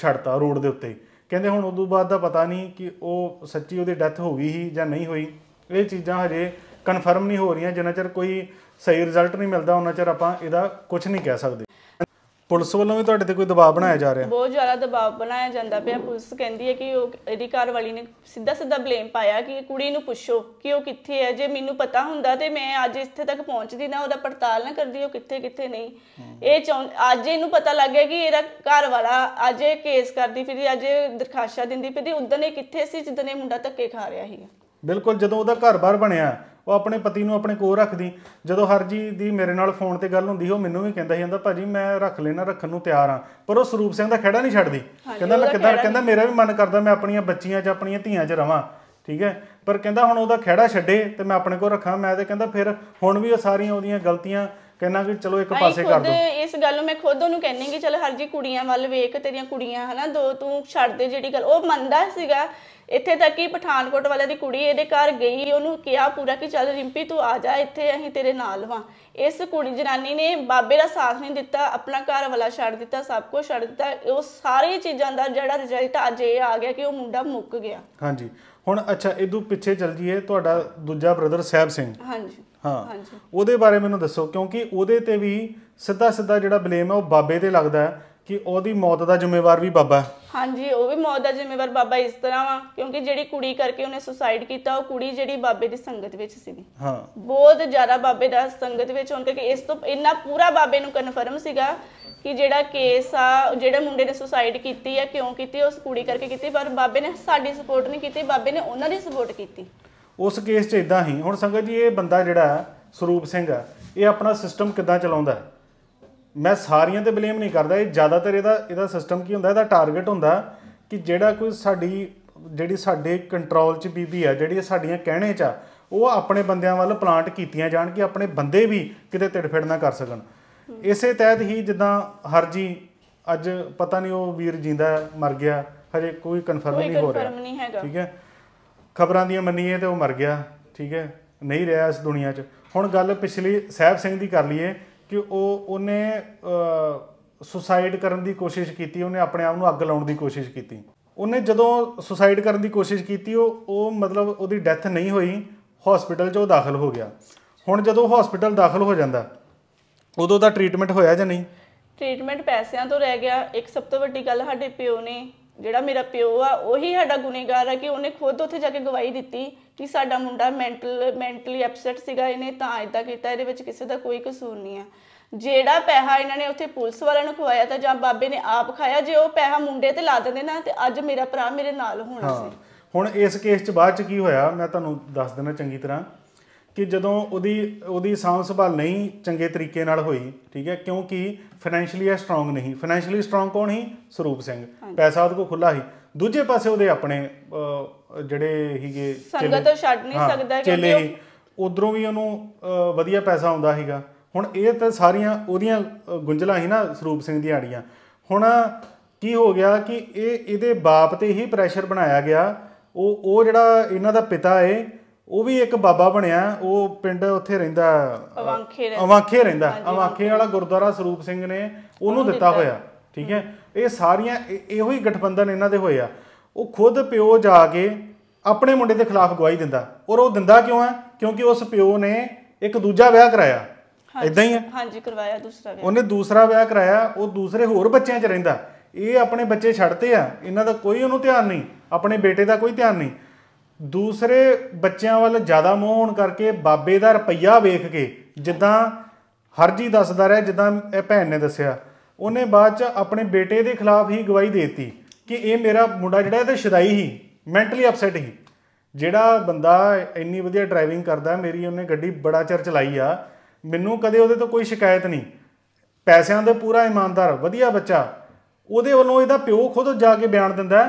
ਛੱਡਤਾ ਰੋਡ ਦੇ ਉੱਤੇ ਕਹਿੰਦੇ ਹੁਣ ਉਦੋਂ ਬਾਅਦ ਦਾ ਪਤਾ ਨਹੀਂ ਕਿ ਉਹ ਸੱਚੀ ਉਹਦੀ ਡੈਥ ਹੋ ਗਈ ਹੀ ਜਾਂ ਨਹੀਂ ਹੋਈ ਇਹ ਚੀਜ਼ਾਂ ਹਜੇ ਕਨਫਰਮ ਨਹੀਂ ਹੋ ਰਹੀਆਂ ਜਿੰਨਾ ਚਿਰ ਕੋਈ ਸਹੀ ਰਿਜ਼ਲਟ ਨਹੀਂ ਮਿਲਦਾ ਉਹਨਾਂ ਚਿਰ ਆਪਾਂ ਇਹਦਾ ਕੁਝ ਨਹੀਂ ਕਹਿ ਸਕਦੇ ਪੁਲਿਸ ਵੱਲੋਂ ਵੀ ਤੁਹਾਡੇ ਤੇ ਕੋਈ ਦਬਾਅ ਬਣਾਇਆ ਜਾ ਰਿਹਾ ਬਹੁਤ ਜ਼ਿਆਦਾ ਦਬਾਅ ਬਣਾਇਆ ਜਾਂਦਾ ਪਿਆ ਪੁਲਿਸ ਕਹਿੰਦੀ ਹੈ ਕਿ ਉਹ ਇਹਦੀ ਘਰ ਵਾਲੀ ਨੇ ਸਿੱਧਾ ਸਿੱਧਾ ਬਲੇਮ ਪਾਇਆ ਕਿ ਕੁੜੀ ਨੂੰ ਪੁੱਛੋ ਕਿ ਉਹ ਕਿੱਥੇ ਹੈ ਜੇ ਮੈਨੂੰ ਪਤਾ ਹੁੰਦਾ ਤੇ ਮੈਂ ਅੱਜ ਇੱਥੇ ਤੱਕ ਪਹੁੰਚਦੀ ਨਾ ਉਹਦਾ ਪੜਤਾਲ ਨਾ ਕਰਦੀ ਉਹ ਕਿੱਥੇ ਕਿੱਥੇ ਨਹੀਂ ਇਹ ਅੱਜ ਇਹਨੂੰ ਪਤਾ ਲੱਗ ਗਿਆ ਕਿ ਇਹਦਾ ਘਰ ਵਾਲਾ ਅੱਜ ਇਹ ਕੇਸ ਕਰਦੀ ਫਿਰ ਅੱਜ ਦਰਖਾਸ਼ਾਂ ਦਿੰਦੀ ਫਿਰ ਉਦੋਂ ਇਹ ਕਿੱਥੇ ਸੀ ਜਦੋਂ ਇਹ ਮੁੰਡਾ ਧੱਕੇ ਖਾ ਰਿਹਾ ਸੀ ਬਿਲਕੁਲ ਜਦੋਂ ਉਹਦਾ ਘਰ-ਬਾਰ ਬਣਿਆ ਉਹ ਆਪਣੇ ਪਤੀ ਨੂੰ ਆਪਣੇ ਕੋਲ ਰੱਖਦੀ ਜਦੋਂ ਹਰਜੀ ਦੀ ਮੇਰੇ ਨਾਲ ਫੋਨ ਤੇ ਗੱਲ ਹੁੰਦੀ ਉਹ ਮੈਨੂੰ ਵੀ ਕਹਿੰਦਾ ਸੀ ਹੁੰਦਾ ਭਾਜੀ ਮੈਂ ਰੱਖ ਲੈਣਾ ਰੱਖਣ ਨੂੰ ਤਿਆਰ ਆ ਪਰ ਉਹ ਸਰੂਪ ਸਿੰਘ ਦਾ ਖੜਾ ਨਹੀਂ ਛੱਡਦੀ ਕਹਿੰਦਾ ਮੈਂ ਕਹਿੰਦਾ ਮੇਰਾ ਵੀ ਮਨ ਕਰਦਾ ਮੈਂ ਆਪਣੀਆਂ ਬੱਚੀਆਂ 'ਚ ਆਪਣੀਆਂ ਧੀਆਂ 'ਚ ਰਵਾਂ ਠੀਕ ਹੈ ਪਰ ਕਹਿੰਦਾ ਹੁਣ ਉਹਦਾ ਖਿਹੜਾ ਛੱਡੇ ਤੇ ਮੈਂ ਆਪਣੇ ਕੋਲ ਰੱਖਾਂ ਮੈਂ ਤੇ ਕਹਿੰਦਾ ਫਿਰ ਹੁਣ ਵੀ ਉਹ ਸਾਰੀਆਂ ਉਹਦੀਆਂ ਗਲਤੀਆਂ ਕਹਿੰਦਾ ਕਿ ਚਲੋ ਇੱਕ ਪਾਸੇ ਕਰ ਦੋ ਇਸ ਗੱਲ ਨੂੰ ਮੈਂ ਖੁਦ ਉਹਨੂੰ ਕਹਿੰਨੀ ਕਿ ਚਲ ਹਰਜੀ ਕੁੜੀਆਂ ਵੱਲ ਵੇਖ ਤੇਰੀਆਂ ਕੁੜੀਆਂ ਹਨਾ ਦੋ ਤੂੰ ਛੱਡ ਦੇ ਜਿਹੜੀ ਗੱਲ ਉਹ ਮੰਨਦਾ ਸੀਗਾ ਇੱਥੇ ਤੱਕ ਕਿ ਪਠਾਨਕੋਟ ਵਾਲੇ ਦੀ ਕੁੜੀ ਇਹਦੇ ਘਰ ਗਈ ਉਹਨੂੰ ਕਿਹਾ ਪੂਰਾ ਕਿ ਚਲ ਰਿੰਪੀ ਤੂੰ ਆ ਜਾ ਇੱਥੇ ਅਸੀਂ ਤੇਰੇ ਨਾਲ ਵਾਂ ਇਸ ਕੁੜੀ ਜਨਾਨੀ ਨੇ ਬਾਬੇ ਦਾ ਸਾਥ ਨਹੀਂ ਦਿੱਤਾ ਆਪਣਾ ਘਰ ਵਾਲਾ ਛੱਡ ਦਿੱਤਾ ਸਭ ਕੁਝ ਛੱਡ ਦਿੱਤਾ ਉਹ ਸਾਰੀ ਚੀਜ਼ਾਂ ਦਾ ਜਿਹੜਾ ਰਿਜ਼ਲਟ ਅੱਜ ਇਹ ਆ ਗਿਆ ਕਿ ਉਹ ਮੁੰਡਾ ਮੁੱਕ ਗਿਆ ਹਾਂਜੀ ਹੁਣ ਅੱਛਾ ਇਹਦੂ ਪਿੱਛੇ ਚੱਲ ਜੀਏ ਤੁਹਾਡਾ ਦੂਜਾ ਬ੍ਰਦਰ ਸਹਿਬ ਸਿੰਘ ਹਾਂਜੀ ਹਾਂ ਉਹਦੇ ਬਾਰੇ ਮੈਨੂੰ ਦੱਸੋ ਕਿਉਂਕਿ ਉਹਦੇ ਤੇ ਵੀ ਸਿੱਧਾ ਸਿੱਧਾ ਜਿਹੜਾ ਬਲੇਮ ਹੈ ਉਹ ਬਾਬੇ ਤੇ ਲੱਗਦਾ ਹੈ ਕਿ ਉਹਦੀ ਮੌਤ ਦਾ ਜ਼ਿੰਮੇਵਾਰ ਵੀ ਬਾਬਾ ਹੈ ਹਾਂਜੀ ਉਹ ਵੀ ਮੌਤ ਦਾ ਜ਼ਿੰਮੇਵਾਰ ਬਾਬਾ ਇਸ ਤਰ੍ਹਾਂ ਵਾ ਕਿਉਂਕਿ ਜਿਹੜੀ ਕੁੜੀ ਕਰਕੇ ਉਹਨੇ ਸੁਸਾਈਡ ਕੀਤਾ ਉਹ ਕੁੜੀ ਜਿਹੜੀ ਬਾਬੇ ਦੀ ਸੰਗਤ ਵਿੱਚ ਸੀਗੀ ਹਾਂ ਬਹੁਤ ਜ਼ਿਆਦਾ ਬਾਬੇ ਦਾ ਸੰਗਤ ਵਿੱਚ ਹੋਣ ਕਿ ਇਸ ਤੋਂ ਇੰਨਾ ਪੂਰਾ ਬਾਬੇ ਨੂੰ ਕਨਫਰਮ ਸੀਗਾ ਕਿ ਜਿਹੜਾ ਕੇਸ ਆ ਜਿਹੜੇ ਮੁੰਡੇ ਨੇ ਸੁਸਾਈਡ ਕੀਤੀ ਹੈ ਕਿਉਂ ਕੀਤੀ ਉਸ ਕੁੜੀ ਕਰਕੇ ਕੀਤੀ ਪਰ ਬਾਬੇ ਨੇ ਸਾਡੀ ਸਪੋਰਟ ਨਹੀਂ ਕੀਤੀ ਬਾਬੇ ਨੇ ਉਹਨਾਂ ਦੀ ਸਪੋਰਟ ਕੀਤੀ ਉਸ ਕੇਸ 'ਚ ਇਦਾਂ ਹੀ ਹੁਣ ਸੰਗਤ ਜੀ ਇਹ ਬੰਦਾ ਜਿਹੜਾ ਸਰੂਪ ਸਿੰਘ ਆ ਇਹ ਆਪਣਾ ਸਿਸਟਮ ਕਿੱਦਾਂ ਚਲਾਉਂਦਾ ਮੈਂ ਸਾਰੀਆਂ ਤੇ ਬਲੇਮ ਨਹੀਂ ਕਰਦਾ ਇਹ ਜ਼ਿਆਦਾਤਰ ਇਹਦਾ ਇਹਦਾ ਸਿਸਟਮ ਕੀ ਹੁੰਦਾ ਇਹਦਾ ਟਾਰਗੇਟ ਹੁੰਦਾ ਕਿ ਜਿਹੜਾ ਕੋਈ ਸਾਡੀ ਜਿਹੜੀ ਸਾਡੇ ਕੰਟਰੋਲ 'ਚ ਬੀਬੀ ਆ ਜਿਹੜੀ ਸਾਡੀਆਂ ਕਹਿਣੇ 'ਚ ਆ ਉਹ ਆਪਣੇ ਬੰਦਿਆਂ ਵੱਲ ਪਲਾਂਟ ਕੀਤੀਆਂ ਜਾਣ ਕਿ ਆਪਣੇ ਬੰਦੇ ਵੀ ਕਿਤੇ ਤਿੜਫੜ ਨਾ ਕਰ ਸਕਣ ਇਸੇ ਤਹਿਤ ਹੀ ਜਿੱਦਾਂ ਹਰਜੀ ਅੱਜ ਪਤਾ ਨਹੀਂ ਉਹ ਵੀਰ ਜਿੰਦਾ ਮਰ ਗਿਆ ਹਜੇ ਕੋਈ ਕਨਫਰਮ ਨਹੀਂ ਹੋ ਰਿਹਾ ਠੀਕ ਹੈ ਖਬਰਾਂ ਦੀਆਂ ਮੰਨੀਏ ਤੇ ਉਹ ਮਰ ਗਿਆ ਠੀਕ ਹੈ ਨਹੀਂ ਰਿਹਾ ਇਸ ਦੁਨੀਆ 'ਚ ਹੁਣ ਗੱਲ ਪਿਛਲੀ ਸਹਿਬ ਸਿੰਘ ਦੀ ਕਰ ਲਈਏ ਕਿ ਉਹ ਉਹਨੇ ਸੁਸਾਈਡ ਕਰਨ ਦੀ ਕੋਸ਼ਿਸ਼ ਕੀਤੀ ਉਹਨੇ ਆਪਣੇ ਆਪ ਨੂੰ ਅੱਗ ਲਾਉਣ ਦੀ ਕੋਸ਼ਿਸ਼ ਕੀਤੀ ਉਹਨੇ ਜਦੋਂ ਸੁਸਾਈਡ ਕਰਨ ਦੀ ਕੋਸ਼ਿਸ਼ ਕੀਤੀ ਉਹ ਉਹ ਮਤਲਬ ਉਹਦੀ ਡੈਥ ਨਹੀਂ ਹੋਈ ਹਸਪੀਟਲ 'ਚ ਉਹ ਦਾਖਲ ਹੋ ਗਿਆ ਹੁਣ ਜਦੋਂ ਹਸਪੀਟਲ ਦਾਖਲ ਹੋ ਜਾਂਦਾ ਉਦੋਂ ਦਾ ਟ੍ਰੀਟਮੈਂਟ ਹੋਇਆ ਜਾਂ ਨਹੀਂ ਟ੍ਰੀਟਮੈਂਟ ਪੈਸਿਆਂ ਤੋਂ ਰਹਿ ਗਿਆ ਇੱਕ ਸਭ ਤੋਂ ਵੱਡੀ ਗੱਲ ਸਾਡੇ ਪਿਓ ਨੇ ਜਿਹੜਾ ਮੇਰਾ ਪਿਓ ਆ ਉਹੀ ਸਾਡਾ ਗੁਨੇਗਾਰ ਆ ਕਿ ਉਹਨੇ ਖੁਦ ਉੱਥੇ ਜਾ ਕੇ ਗਵਾਹੀ ਦਿੱਤੀ ਕਿ ਸਾਡਾ ਮੁੰਡਾ ਮੈਂਟਲ ਮੈਂਟਲੀ ਅਪਸੈਟ ਸੀਗਾ ਇਹਨੇ ਤਾਂ ਇਦਾਂ ਕੀਤਾ ਇਹਦੇ ਵਿੱਚ ਕਿਸੇ ਦਾ ਕੋਈ ਕਸੂਰ ਨਹੀਂ ਆ ਜਿਹੜਾ ਪੈਸਾ ਇਹਨਾਂ ਨੇ ਉੱਥੇ ਪੁਲਿਸ ਵਾਲਿਆਂ ਨੂੰ ਖਵਾਇਆ ਤਾਂ ਜਾਂ ਬਾਬੇ ਨੇ ਆਪ ਖਾਇਆ ਜੇ ਉਹ ਪੈਸਾ ਮੁੰਡੇ ਤੇ ਲਾ ਦਿੰਦੇ ਨਾ ਤੇ ਅੱਜ ਮੇਰਾ ਭਰਾ ਮੇਰੇ ਨਾਲ ਹੋਣਾ ਸੀ ਹੁਣ ਇਸ ਕੇਸ 'ਚ ਬਾਅਦ 'ਚ ਕੀ ਹੋਇਆ ਮੈਂ ਤੁਹਾਨੂੰ ਦੱਸ ਦਿੰਦਾ ਚੰਗੀ ਤਰ੍ਹਾਂ ਕਿ ਜਦੋਂ ਉਹਦੀ ਉਹਦੀ ਸਾਂਭ ਸੰਭਾਲ ਨਹੀਂ ਚੰਗੇ ਤਰੀਕੇ ਨਾਲ ਹੋਈ ਠੀਕ ਹੈ ਕਿਉਂਕਿ ਫਾਈਨੈਂਸ਼ੀਅਲੀ ਐ ਸਟਰੋਂਗ ਨਹੀਂ ਫਾਈਨੈਂਸ਼ੀਅਲੀ ਸਟਰੋਂਗ ਕੌਣ ਸੀ ਸਰੂਪ ਸਿੰਘ ਪੈਸਾ ਉਹਦੇ ਕੋ ਖੁੱਲਾ ਸੀ ਦੂਜੇ ਪਾਸੇ ਉਹਦੇ ਆਪਣੇ ਜਿਹੜੇ ਹੀਗੇ ਸੰਗਤ ਛੱਡ ਨਹੀਂ ਸਕਦਾ ਕਿਉਂਕਿ ਉਧਰੋਂ ਵੀ ਉਹਨੂੰ ਵਧੀਆ ਪੈਸਾ ਆਉਂਦਾ ਹੈਗਾ ਹੁਣ ਇਹ ਤਾਂ ਸਾਰੀਆਂ ਉਹਦੀਆਂ ਗੁੰਝਲਾਂ ਹੀ ਨਾ ਸਰੂਪ ਸਿੰਘ ਦੀਆਂ ਆੜੀਆਂ ਹੁਣ ਕੀ ਹੋ ਗਿਆ ਕਿ ਇਹ ਇਹਦੇ ਬਾਪ ਤੇ ਹੀ ਪ੍ਰੈਸ਼ਰ ਬਣਾਇਆ ਗਿਆ ਉਹ ਉਹ ਜਿਹੜਾ ਇਹਨਾਂ ਦਾ ਪਿਤਾ ਏ ਉਹ ਵੀ ਇੱਕ ਬਾਬਾ ਬਣਿਆ ਉਹ ਪਿੰਡ ਉੱਥੇ ਰਹਿੰਦਾ ਅਵਾਂਖੇ ਅਵਾਂਖੇ ਰਹਿੰਦਾ ਅਵਾਂਖੇ ਵਾਲਾ ਗੁਰਦੁਆਰਾ ਸਰੂਪ ਸਿੰਘ ਨੇ ਉਹਨੂੰ ਦਿੱਤਾ ਹੋਇਆ ਠੀਕ ਹੈ ਇਹ ਸਾਰੀਆਂ ਇਹੋ ਹੀ ਗਠਬੰਧਨ ਇਹਨਾਂ ਦੇ ਹੋਏ ਆ ਉਹ ਖੁਦ ਪਿਓ ਜਾ ਕੇ ਆਪਣੇ ਮੁੰਡੇ ਦੇ ਖਿਲਾਫ ਗਵਾਹੀ ਦਿੰਦਾ ਔਰ ਉਹ ਦਿੰਦਾ ਕਿਉਂ ਹੈ ਕਿਉਂਕਿ ਉਸ ਪਿਓ ਨੇ ਇੱਕ ਦੂਜਾ ਵਿਆਹ ਕਰਾਇਆ ਇਦਾਂ ਹੀ ਹੈ ਹਾਂਜੀ ਕਰਵਾਇਆ ਦੂਸਰਾ ਵਿਆਹ ਉਹਨੇ ਦੂਸਰਾ ਵਿਆਹ ਕਰਾਇਆ ਉਹ ਦੂਸਰੇ ਹੋਰ ਬੱਚਿਆਂ 'ਚ ਰਹਿੰਦਾ ਇਹ ਆਪਣੇ ਬੱਚੇ ਛੱਡਤੇ ਆ ਇਹਨਾਂ ਦਾ ਕੋਈ ਉਹਨੂੰ ਧਿਆਨ ਨਹੀਂ ਆਪਣੇ ਬੇਟੇ ਦਾ ਕੋਈ ਧਿਆਨ ਨਹੀਂ ਦੂਸਰੇ ਬੱਚਿਆਂ ਵੱਲ ਜ਼ਿਆਦਾ ਮੋਹ ਹੋਣ ਕਰਕੇ ਬਾਬੇ ਦਾ ਰੁਪਈਆ ਵੇਖ ਕੇ ਜਿੱਦਾਂ ਹਰਜੀ ਦੱਸਦਾ ਰਿਹਾ ਜਿੱਦਾਂ ਇਹ ਭੈਣ ਨੇ ਦੱਸਿਆ ਉਹਨੇ ਬਾਅਦ ਚ ਆਪਣੇ ਬੇਟੇ ਦੇ ਖਿਲਾਫ ਹੀ ਗਵਾਹੀ ਦੇਤੀ ਕਿ ਇਹ ਮੇਰਾ ਮੁੰਡਾ ਜਿਹੜਾ ਇਹ ਤੇ ਸ਼ਦਾਈ ਹੀ ਮੈਂਟਲੀ ਅਪਸੈਟ ਹੀ ਜਿਹੜਾ ਬੰਦਾ ਇੰਨੀ ਵਧੀਆ ਡਰਾਈਵਿੰਗ ਕਰਦਾ ਮੇਰੀ ਉਹਨੇ ਗੱਡੀ ਬੜਾ ਚਿਰ ਚਲਾਈ ਆ ਮੈਨੂੰ ਕਦੇ ਉਹਦੇ ਤੋਂ ਕੋਈ ਸ਼ਿਕਾਇਤ ਨਹੀਂ ਪੈਸਿਆਂ ਦਾ ਪੂਰਾ ਇਮਾਨਦਾਰ ਵਧੀਆ ਬੱਚਾ ਉਹਦੇ ਵੱਲੋਂ ਇਹਦਾ ਪਿਓ ਖੁਦ ਜਾ ਕੇ ਬਿਆਨ ਦਿੰਦਾ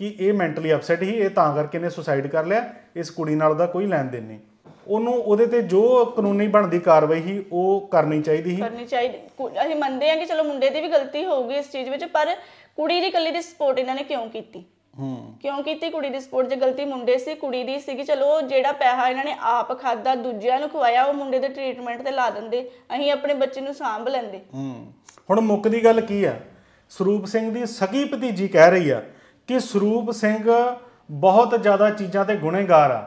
ਕਿ ਇਹ ਮੈਂਟਲੀ ਅਪਸੈਟ ਹੀ ਇਹ ਤਾਂ ਕਰਕੇ ਨੇ ਸੁਸਾਈਡ ਕਰ ਲਿਆ ਇਸ ਕੁੜੀ ਨਾਲ ਦਾ ਕੋਈ ਲੈਣ ਦੇਣ ਨਹੀਂ ਉਹਨੂੰ ਉਹਦੇ ਤੇ ਜੋ ਕਾਨੂੰਨੀ ਬਣਦੀ ਕਾਰਵਾਈ ਹੀ ਉਹ ਕਰਨੀ ਚਾਹੀਦੀ ਸੀ ਕਰਨੀ ਚਾਹੀਦੀ ਅਸੀਂ ਮੰਨਦੇ ਹਾਂ ਕਿ ਚਲੋ ਮੁੰਡੇ ਦੀ ਵੀ ਗਲਤੀ ਹੋਊਗੀ ਇਸ ਚੀਜ਼ ਵਿੱਚ ਪਰ ਕੁੜੀ ਦੀ ਇਕੱਲੀ ਦੀ ਸਪੋਰਟ ਇਹਨਾਂ ਨੇ ਕਿਉਂ ਕੀਤੀ ਹੂੰ ਕਿਉਂ ਕੀਤੀ ਕੁੜੀ ਦੀ ਸਪੋਰਟ ਜੇ ਗਲਤੀ ਮੁੰਡੇ ਸੀ ਕੁੜੀ ਦੀ ਸੀਗੀ ਚਲੋ ਜਿਹੜਾ ਪੈਸਾ ਇਹਨਾਂ ਨੇ ਆਪ ਖਾਦਾ ਦੂਜਿਆਂ ਨੂੰ ਖਵਾਇਆ ਉਹ ਮੁੰਡੇ ਦੇ ਟ੍ਰੀਟਮੈਂਟ ਤੇ ਲਾ ਦਿੰਦੇ ਅਸੀਂ ਆਪਣੇ ਬੱਚੇ ਨੂੰ ਸਾਂਭ ਲੈਂਦੇ ਹੂੰ ਹੁਣ ਮੁੱਕ ਦੀ ਗੱਲ ਕੀ ਆ ਸਰੂਪ ਸਿੰਘ ਦੀ ਸਗੀ ਭਤੀਜੀ ਕਹਿ ਰਹੀ ਆ ਕਿ ਸਰੂਪ ਸਿੰਘ ਬਹੁਤ ਜ਼ਿਆਦਾ ਚੀਜ਼ਾਂ ਤੇ ਗੁਨੇਗਾਰ ਆ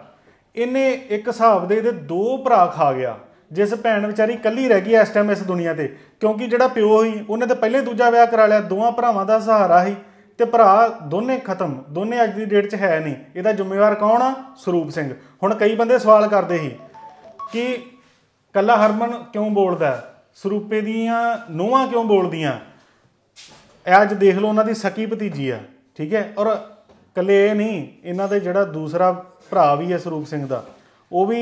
ਇਹਨੇ ਇੱਕ ਹਿਸਾਬ ਦੇ ਇਹਦੇ ਦੋ ਭਰਾ ਖਾ ਗਿਆ ਜਿਸ ਭੈਣ ਵਿਚਾਰੀ ਇਕੱਲੀ ਰਹਿ ਗਈ ਇਸ ਟਾਈਮ ਇਸ ਦੁਨੀਆ ਤੇ ਕਿਉਂਕਿ ਜਿਹੜਾ ਪਿਓ ਸੀ ਉਹਨੇ ਤਾਂ ਪਹਿਲੇ ਦੂਜਾ ਵਿਆਹ ਕਰਾ ਲਿਆ ਦੋਹਾਂ ਭਰਾਵਾਂ ਦਾ ਸਹਾਰਾ ਸੀ ਤੇ ਭਰਾ ਦੋਨੇ ਖਤਮ ਦੋਨੇ ਅੱਜ ਦੀ ਡੇਟ 'ਚ ਹੈ ਨਹੀਂ ਇਹਦਾ ਜ਼ਿੰਮੇਵਾਰ ਕੌਣ ਆ ਸਰੂਪ ਸਿੰਘ ਹੁਣ ਕਈ ਬੰਦੇ ਸਵਾਲ ਕਰਦੇ ਸੀ ਕਿ ਕੱਲਾ ਹਰਮਨ ਕਿਉਂ ਬੋਲਦਾ ਸਰੂਪੇ ਦੀਆਂ ਨੋਹਾਂ ਕਿਉਂ ਬੋਲਦੀਆਂ ਅੱਜ ਦੇਖ ਲਓ ਉਹਨਾਂ ਦੀ ਸਕੀ ਭਤੀਜੀ ਆ ਠੀਕ ਹੈ ਔਰ ਕੱਲੇ ਇਹ ਨਹੀਂ ਇਹਨਾਂ ਦੇ ਜਿਹੜਾ ਦੂਸਰਾ ਭਰਾ ਵੀ ਹੈ ਸਰੂਪ ਸਿੰਘ ਦਾ ਉਹ ਵੀ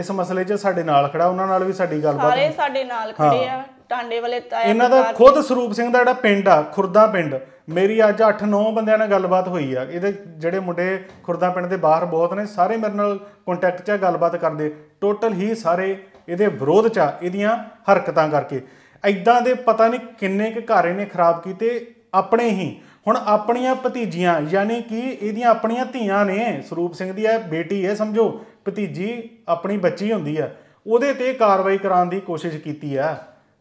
ਇਸ ਮਸਲੇ 'ਚ ਸਾਡੇ ਨਾਲ ਖੜਾ ਉਹਨਾਂ ਨਾਲ ਵੀ ਸਾਡੀ ਗੱਲਬਾਤ ਸਾਰੇ ਸਾਡੇ ਨਾਲ ਖੜੇ ਆ ਟਾਂਡੇ ਵਾਲੇ ਤਾਇਆ ਇਹਨਾਂ ਦਾ ਖੁਦ ਸਰੂਪ ਸਿੰਘ ਦਾ ਜਿਹੜਾ ਪਿੰਡ ਆ ਖੁਰਦਾ ਪਿੰਡ ਮੇਰੀ ਅੱਜ 8-9 ਬੰਦਿਆਂ ਨਾਲ ਗੱਲਬਾਤ ਹੋਈ ਆ ਇਹਦੇ ਜਿਹੜੇ ਮੁੰਡੇ ਖੁਰਦਾ ਪਿੰਡ ਦੇ ਬਾਹਰ ਬਹੁਤ ਨੇ ਸਾਰੇ ਮੇਰੇ ਨਾਲ ਕੰਟੈਕਟ 'ਚ ਗੱਲਬਾਤ ਕਰਦੇ ਟੋਟਲ ਹੀ ਸਾਰੇ ਇਹਦੇ ਵਿਰੋਧ 'ਚ ਆ ਇਹਦੀਆਂ ਹਰਕਤਾਂ ਕਰਕੇ ਐਦਾਂ ਦੇ ਪਤਾ ਨਹੀਂ ਕਿੰਨੇ ਕੁ ਘਾਰੇ ਨੇ ਖਰਾਬ ਕੀਤੇ ਆਪਣੇ ਹੀ ਹੁਣ ਆਪਣੀਆਂ ਭਤੀਜੀਆਂ ਯਾਨੀ ਕਿ ਇਹਦੀਆਂ ਆਪਣੀਆਂ ਧੀਆਂ ਨੇ ਸਰੂਪ ਸਿੰਘ ਦੀ ਇਹ ਬੇਟੀ ਹੈ ਸਮਝੋ ਭਤੀਜੀ ਆਪਣੀ ਬੱਚੀ ਹੁੰਦੀ ਹੈ ਉਹਦੇ ਤੇ ਕਾਰਵਾਈ ਕਰਾਉਣ ਦੀ ਕੋਸ਼ਿਸ਼ ਕੀਤੀ ਆ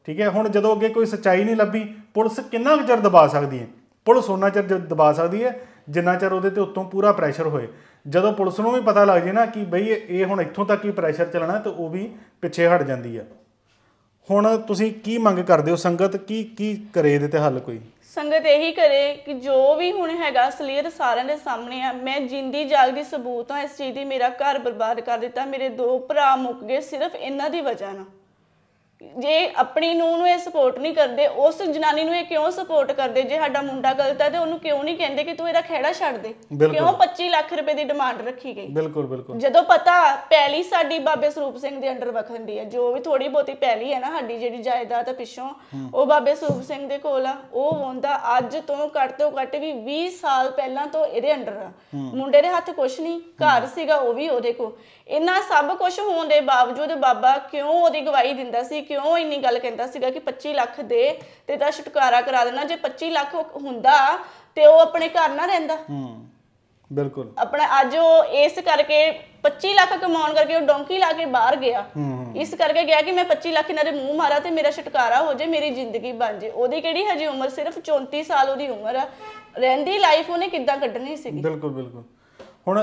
ਠੀਕ ਹੈ ਹੁਣ ਜਦੋਂ ਅੱਗੇ ਕੋਈ ਸਚਾਈ ਨਹੀਂ ਲੱਭੀ ਪੁਲਿਸ ਕਿੰਨਾ ਚਿਰ ਦਬਾ ਸਕਦੀ ਹੈ ਪੁਲਿਸ ਉਹਨਾਂ ਚਿਰ ਦਬਾ ਸਕਦੀ ਹੈ ਜਿੰਨਾ ਚਿਰ ਉਹਦੇ ਤੇ ਉੱਤੋਂ ਪੂਰਾ ਪ੍ਰੈਸ਼ਰ ਹੋਏ ਜਦੋਂ ਪੁਲਿਸ ਨੂੰ ਵੀ ਪਤਾ ਲੱਗ ਜੇ ਨਾ ਕਿ ਬਈ ਇਹ ਹੁਣ ਇੱਥੋਂ ਤੱਕ ਹੀ ਪ੍ਰੈਸ਼ਰ ਚੱਲਣਾ ਤੇ ਉਹ ਵੀ ਪਿੱਛੇ ਹਟ ਜਾਂਦੀ ਹੈ ਹੁਣ ਤੁਸੀਂ ਕੀ ਮੰਗ ਕਰਦੇ ਹੋ ਸੰਗਤ ਕੀ ਕੀ ਕਰੇ ਦੇ ਤੇ ਹੱਲ ਕੋਈ ਸੰਗਤ ਇਹੀ ਕਰੇ ਕਿ ਜੋ ਵੀ ਹੁਣ ਹੈਗਾ ਸਲੀਅਰ ਸਾਰਿਆਂ ਦੇ ਸਾਹਮਣੇ ਆ ਮੈਂ ਜਿੰਦੀ ਜਾਗਦੀ ਸਬੂਤ ਹਾਂ ਇਸ ਚੀਜ਼ ਦੀ ਮੇਰਾ ਘਰ ਬਰਬਾਦ ਕਰ ਦਿੱਤਾ ਮੇਰੇ ਦੋ ਭਰਾ ਮੁੱਕ ਗਏ ਸਿਰਫ ਇਹਨਾਂ ਦੀ ਵਜ੍ਹਾ ਨਾਲ ਜੇ ਆਪਣੀ ਨੂੰ ਨੂੰ ਇਹ ਸਪੋਰਟ ਨਹੀਂ ਕਰਦੇ ਉਸ ਜਨਾਨੀ ਨੂੰ ਇਹ ਕਿਉਂ ਸਪੋਰਟ ਕਰਦੇ ਜੇ ਸਾਡਾ ਮੁੰਡਾ ਗਲਤ ਹੈ ਤੇ ਉਹਨੂੰ ਕਿਉਂ ਨਹੀਂ ਕਹਿੰਦੇ ਕਿ ਤੂੰ ਇਹਦਾ ਖਹਿੜਾ ਛੱਡ ਦੇ ਕਿਉਂ 25 ਲੱਖ ਰੁਪਏ ਦੀ ਡਿਮਾਂਡ ਰੱਖੀ ਗਈ ਬਿਲਕੁਲ ਬਿਲਕੁਲ ਜਦੋਂ ਪਤਾ ਪਹਿਲੀ ਸਾਡੀ ਬਾਬੇ ਸਰੂਪ ਸਿੰਘ ਦੇ ਅੰਡਰ ਵਖੰਦੀ ਹੈ ਜੋ ਵੀ ਥੋੜੀ ਬਹੁਤੀ ਪਹਿਲੀ ਹੈ ਨਾ ਸਾਡੀ ਜਿਹੜੀ ਜਾਇਦਾਦ ਹੈ ਪਿੱਛੋਂ ਉਹ ਬਾਬੇ ਸਰੂਪ ਸਿੰਘ ਦੇ ਕੋਲ ਆ ਉਹ ਵੰਦਾ ਅੱਜ ਤੋਂ ਘੱਟ ਤੋਂ ਘੱਟ ਵੀ 20 ਸਾਲ ਪਹਿਲਾਂ ਤੋਂ ਇਹਦੇ ਅੰਡਰ ਆ ਮੁੰਡੇ ਦੇ ਹੱਥ ਕੁਝ ਨਹੀਂ ਘਰ ਸੀਗਾ ਉਹ ਵੀ ਉਹਦੇ ਕੋ ਇੰਨਾ ਸਭ ਕੁਝ ਹੋਣ ਦੇ ਬਾਵਜੂਦ ਬਾਬਾ ਕਿਉਂ ਉਹਦੀ ਗਵਾਹੀ ਦਿੰਦਾ ਸੀ ਕਿਉਂ ਇੰਨੀ ਗੱਲ ਕਹਿੰਦਾ ਸੀਗਾ ਕਿ 25 ਲੱਖ ਦੇ ਤੇ ਦਾ ਛੁਟਕਾਰਾ ਕਰਾ ਦੇਣਾ ਜੇ 25 ਲੱਖ ਹੁੰਦਾ ਤੇ ਉਹ ਆਪਣੇ ਘਰ ਨਾ ਰਹਿੰਦਾ ਹੂੰ ਬਿਲਕੁਲ ਆਪਣਾ ਅੱਜ ਉਹ ਇਸ ਕਰਕੇ 25 ਲੱਖ ਕਮਾਉਣ ਕਰਕੇ ਉਹ ਡੋਂਕੀ ਲਾ ਕੇ ਬਾਹਰ ਗਿਆ ਇਸ ਕਰਕੇ ਗਿਆ ਕਿ ਮੈਂ 25 ਲੱਖ ਇਹਨਾਂ ਦੇ ਮੂੰਹ ਮਾਰਾ ਤੇ ਮੇਰਾ ਛੁਟਕਾਰਾ ਹੋ ਜੇ ਮੇਰੀ ਜ਼ਿੰਦਗੀ ਬਣ ਜੇ ਉਹਦੀ ਕਿਹੜੀ ਹਜੇ ਉਮਰ ਸਿਰਫ 34 ਸਾਲ ਉਹਦੀ ਉਮਰ ਆ ਰਹਿੰਦੀ ਲਾਈਫ ਉਹਨੇ ਕਿੱਦਾਂ ਕੱਢਣੀ ਸੀਗੀ ਬਿਲਕੁਲ ਬਿਲਕੁਲ ਹੁਣ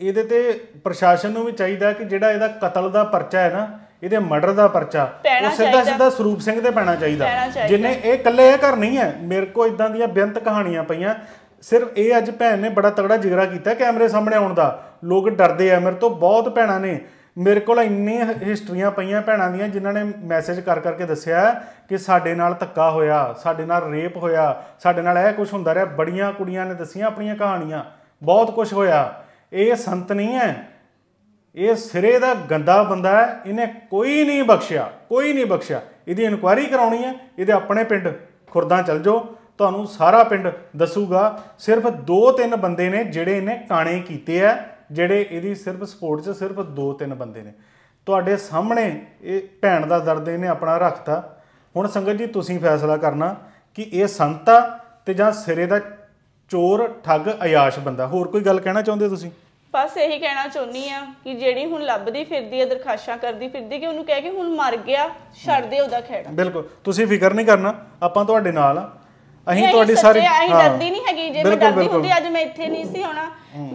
ਇਹਦੇ ਤੇ ਪ੍ਰਸ਼ਾਸਨ ਨੂੰ ਵੀ ਚਾਹੀਦਾ ਕਿ ਜਿਹੜਾ ਇਹਦਾ ਕਤਲ ਦਾ ਪਰਚਾ ਹੈ ਨਾ ਇਹਦੇ ਮਰਡਰ ਦਾ ਪਰਚਾ ਉਹ ਸਿੱਧਾ ਸਿੱਧਾ ਸਰੂਪ ਸਿੰਘ ਤੇ ਪੈਣਾ ਚਾਹੀਦਾ ਜਿਨੇ ਇਹ ਇਕੱਲੇ ਇਹ ਘਰ ਨਹੀਂ ਹੈ ਮੇਰੇ ਕੋ ਇਦਾਂ ਦੀਆਂ ਬੇਅੰਤ ਕਹਾਣੀਆਂ ਪਈਆਂ ਸਿਰਫ ਇਹ ਅੱਜ ਭੈਣ ਨੇ ਬੜਾ ਤਗੜਾ ਜਿਗਰਾ ਕੀਤਾ ਕੈਮਰੇ ਸਾਹਮਣੇ ਆਉਣ ਦਾ ਲੋਕ ਡਰਦੇ ਆ ਮੇਰੇ ਤੋਂ ਬਹੁਤ ਭੈਣਾਂ ਨੇ ਮੇਰੇ ਕੋਲ ਇੰਨੀ ਹਿਸਟਰੀਆਂ ਪਈਆਂ ਭੈਣਾਂ ਦੀਆਂ ਜਿਨ੍ਹਾਂ ਨੇ ਮੈਸੇਜ ਕਰ ਕਰਕੇ ਦੱਸਿਆ ਕਿ ਸਾਡੇ ਨਾਲ ਧੱਕਾ ਹੋਇਆ ਸਾਡੇ ਨਾਲ ਰੇਪ ਹੋਇਆ ਸਾਡੇ ਨਾਲ ਇਹ ਕੁਝ ਹੁੰਦਾ ਰਿਹਾ ਬੜੀਆਂ ਕੁੜੀਆਂ ਨੇ ਦੱਸੀਆਂ ਆਪਣੀਆਂ ਕਹਾਣੀਆਂ ਬਹੁਤ ਕੁਝ ਹੋਇਆ ਇਹ ਸੰਤ ਨਹੀਂ ਹੈ ਇਹ ਸਿਰੇ ਦਾ ਗੰਦਾ ਬੰਦਾ ਹੈ ਇਹਨੇ ਕੋਈ ਨਹੀਂ ਬਖਸ਼ਿਆ ਕੋਈ ਨਹੀਂ ਬਖਸ਼ਿਆ ਇਹਦੀ ਇਨਕੁਆਰੀ ਕਰਾਉਣੀ ਹੈ ਇਹਦੇ ਆਪਣੇ ਪਿੰਡ ਖੁਰਦਾ ਚਲ ਜਾਓ ਤੁਹਾਨੂੰ ਸਾਰਾ ਪਿੰਡ ਦੱਸੂਗਾ ਸਿਰਫ 2-3 ਬੰਦੇ ਨੇ ਜਿਹੜੇ ਇਹਨੇ ਕਾਣੇ ਕੀਤੇ ਆ ਜਿਹੜੇ ਇਹਦੀ ਸਿਰਫ ਸਪੋਰਟ 'ਚ ਸਿਰਫ 2-3 ਬੰਦੇ ਨੇ ਤੁਹਾਡੇ ਸਾਹਮਣੇ ਇਹ ਭੈਣ ਦਾ ਦਰਦ ਇਹਨੇ ਆਪਣਾ ਰੱਖਤਾ ਹੁਣ ਸੰਗਤ ਜੀ ਤੁਸੀਂ ਫੈਸਲਾ ਕਰਨਾ ਕਿ ਇਹ ਸੰਤਾ ਤੇ ਜਾਂ ਸਿਰੇ ਦਾ ਚੋਰ ਠੱਗ ਆਯਾਸ਼ ਬੰਦਾ ਹੋਰ ਕੋਈ ਗੱਲ ਕਹਿਣਾ ਚਾਹੁੰਦੇ ਤੁਸੀਂ ਬਸ ਇਹੀ ਕਹਿਣਾ ਚਾਹੁੰਨੀ ਆ ਕਿ ਜਿਹੜੀ ਹੁਣ ਲੱਭਦੀ ਫਿਰਦੀ ਆ ਦਰਖਾਸ਼ਾਂ ਕਰਦੀ ਫਿਰਦੀ ਕਿ ਉਹਨੂੰ ਕਹਿ ਕੇ ਹੁਣ ਮਰ ਗਿਆ ਛੱਡ ਦੇ ਉਹਦਾ ਖੇੜਾ ਬਿਲਕੁਲ ਤੁਸੀਂ ਫਿਕਰ ਨਹੀਂ ਕਰਨਾ ਆਪਾਂ ਤੁਹਾਡੇ ਨਾਲ ਆ ਅਹੀਂ ਤੁਹਾਡੀ ਸਾਰੀ ਹਾਂ ਅਹੀਂ ਡਰਦੀ ਨਹੀਂ ਹੈਗੀ ਜੇ ਮੈਂ ਡਰਦੀ ਹੁੰਦੀ ਅੱਜ ਮੈਂ ਇੱਥੇ ਨਹੀਂ ਸੀ ਹੋਣਾ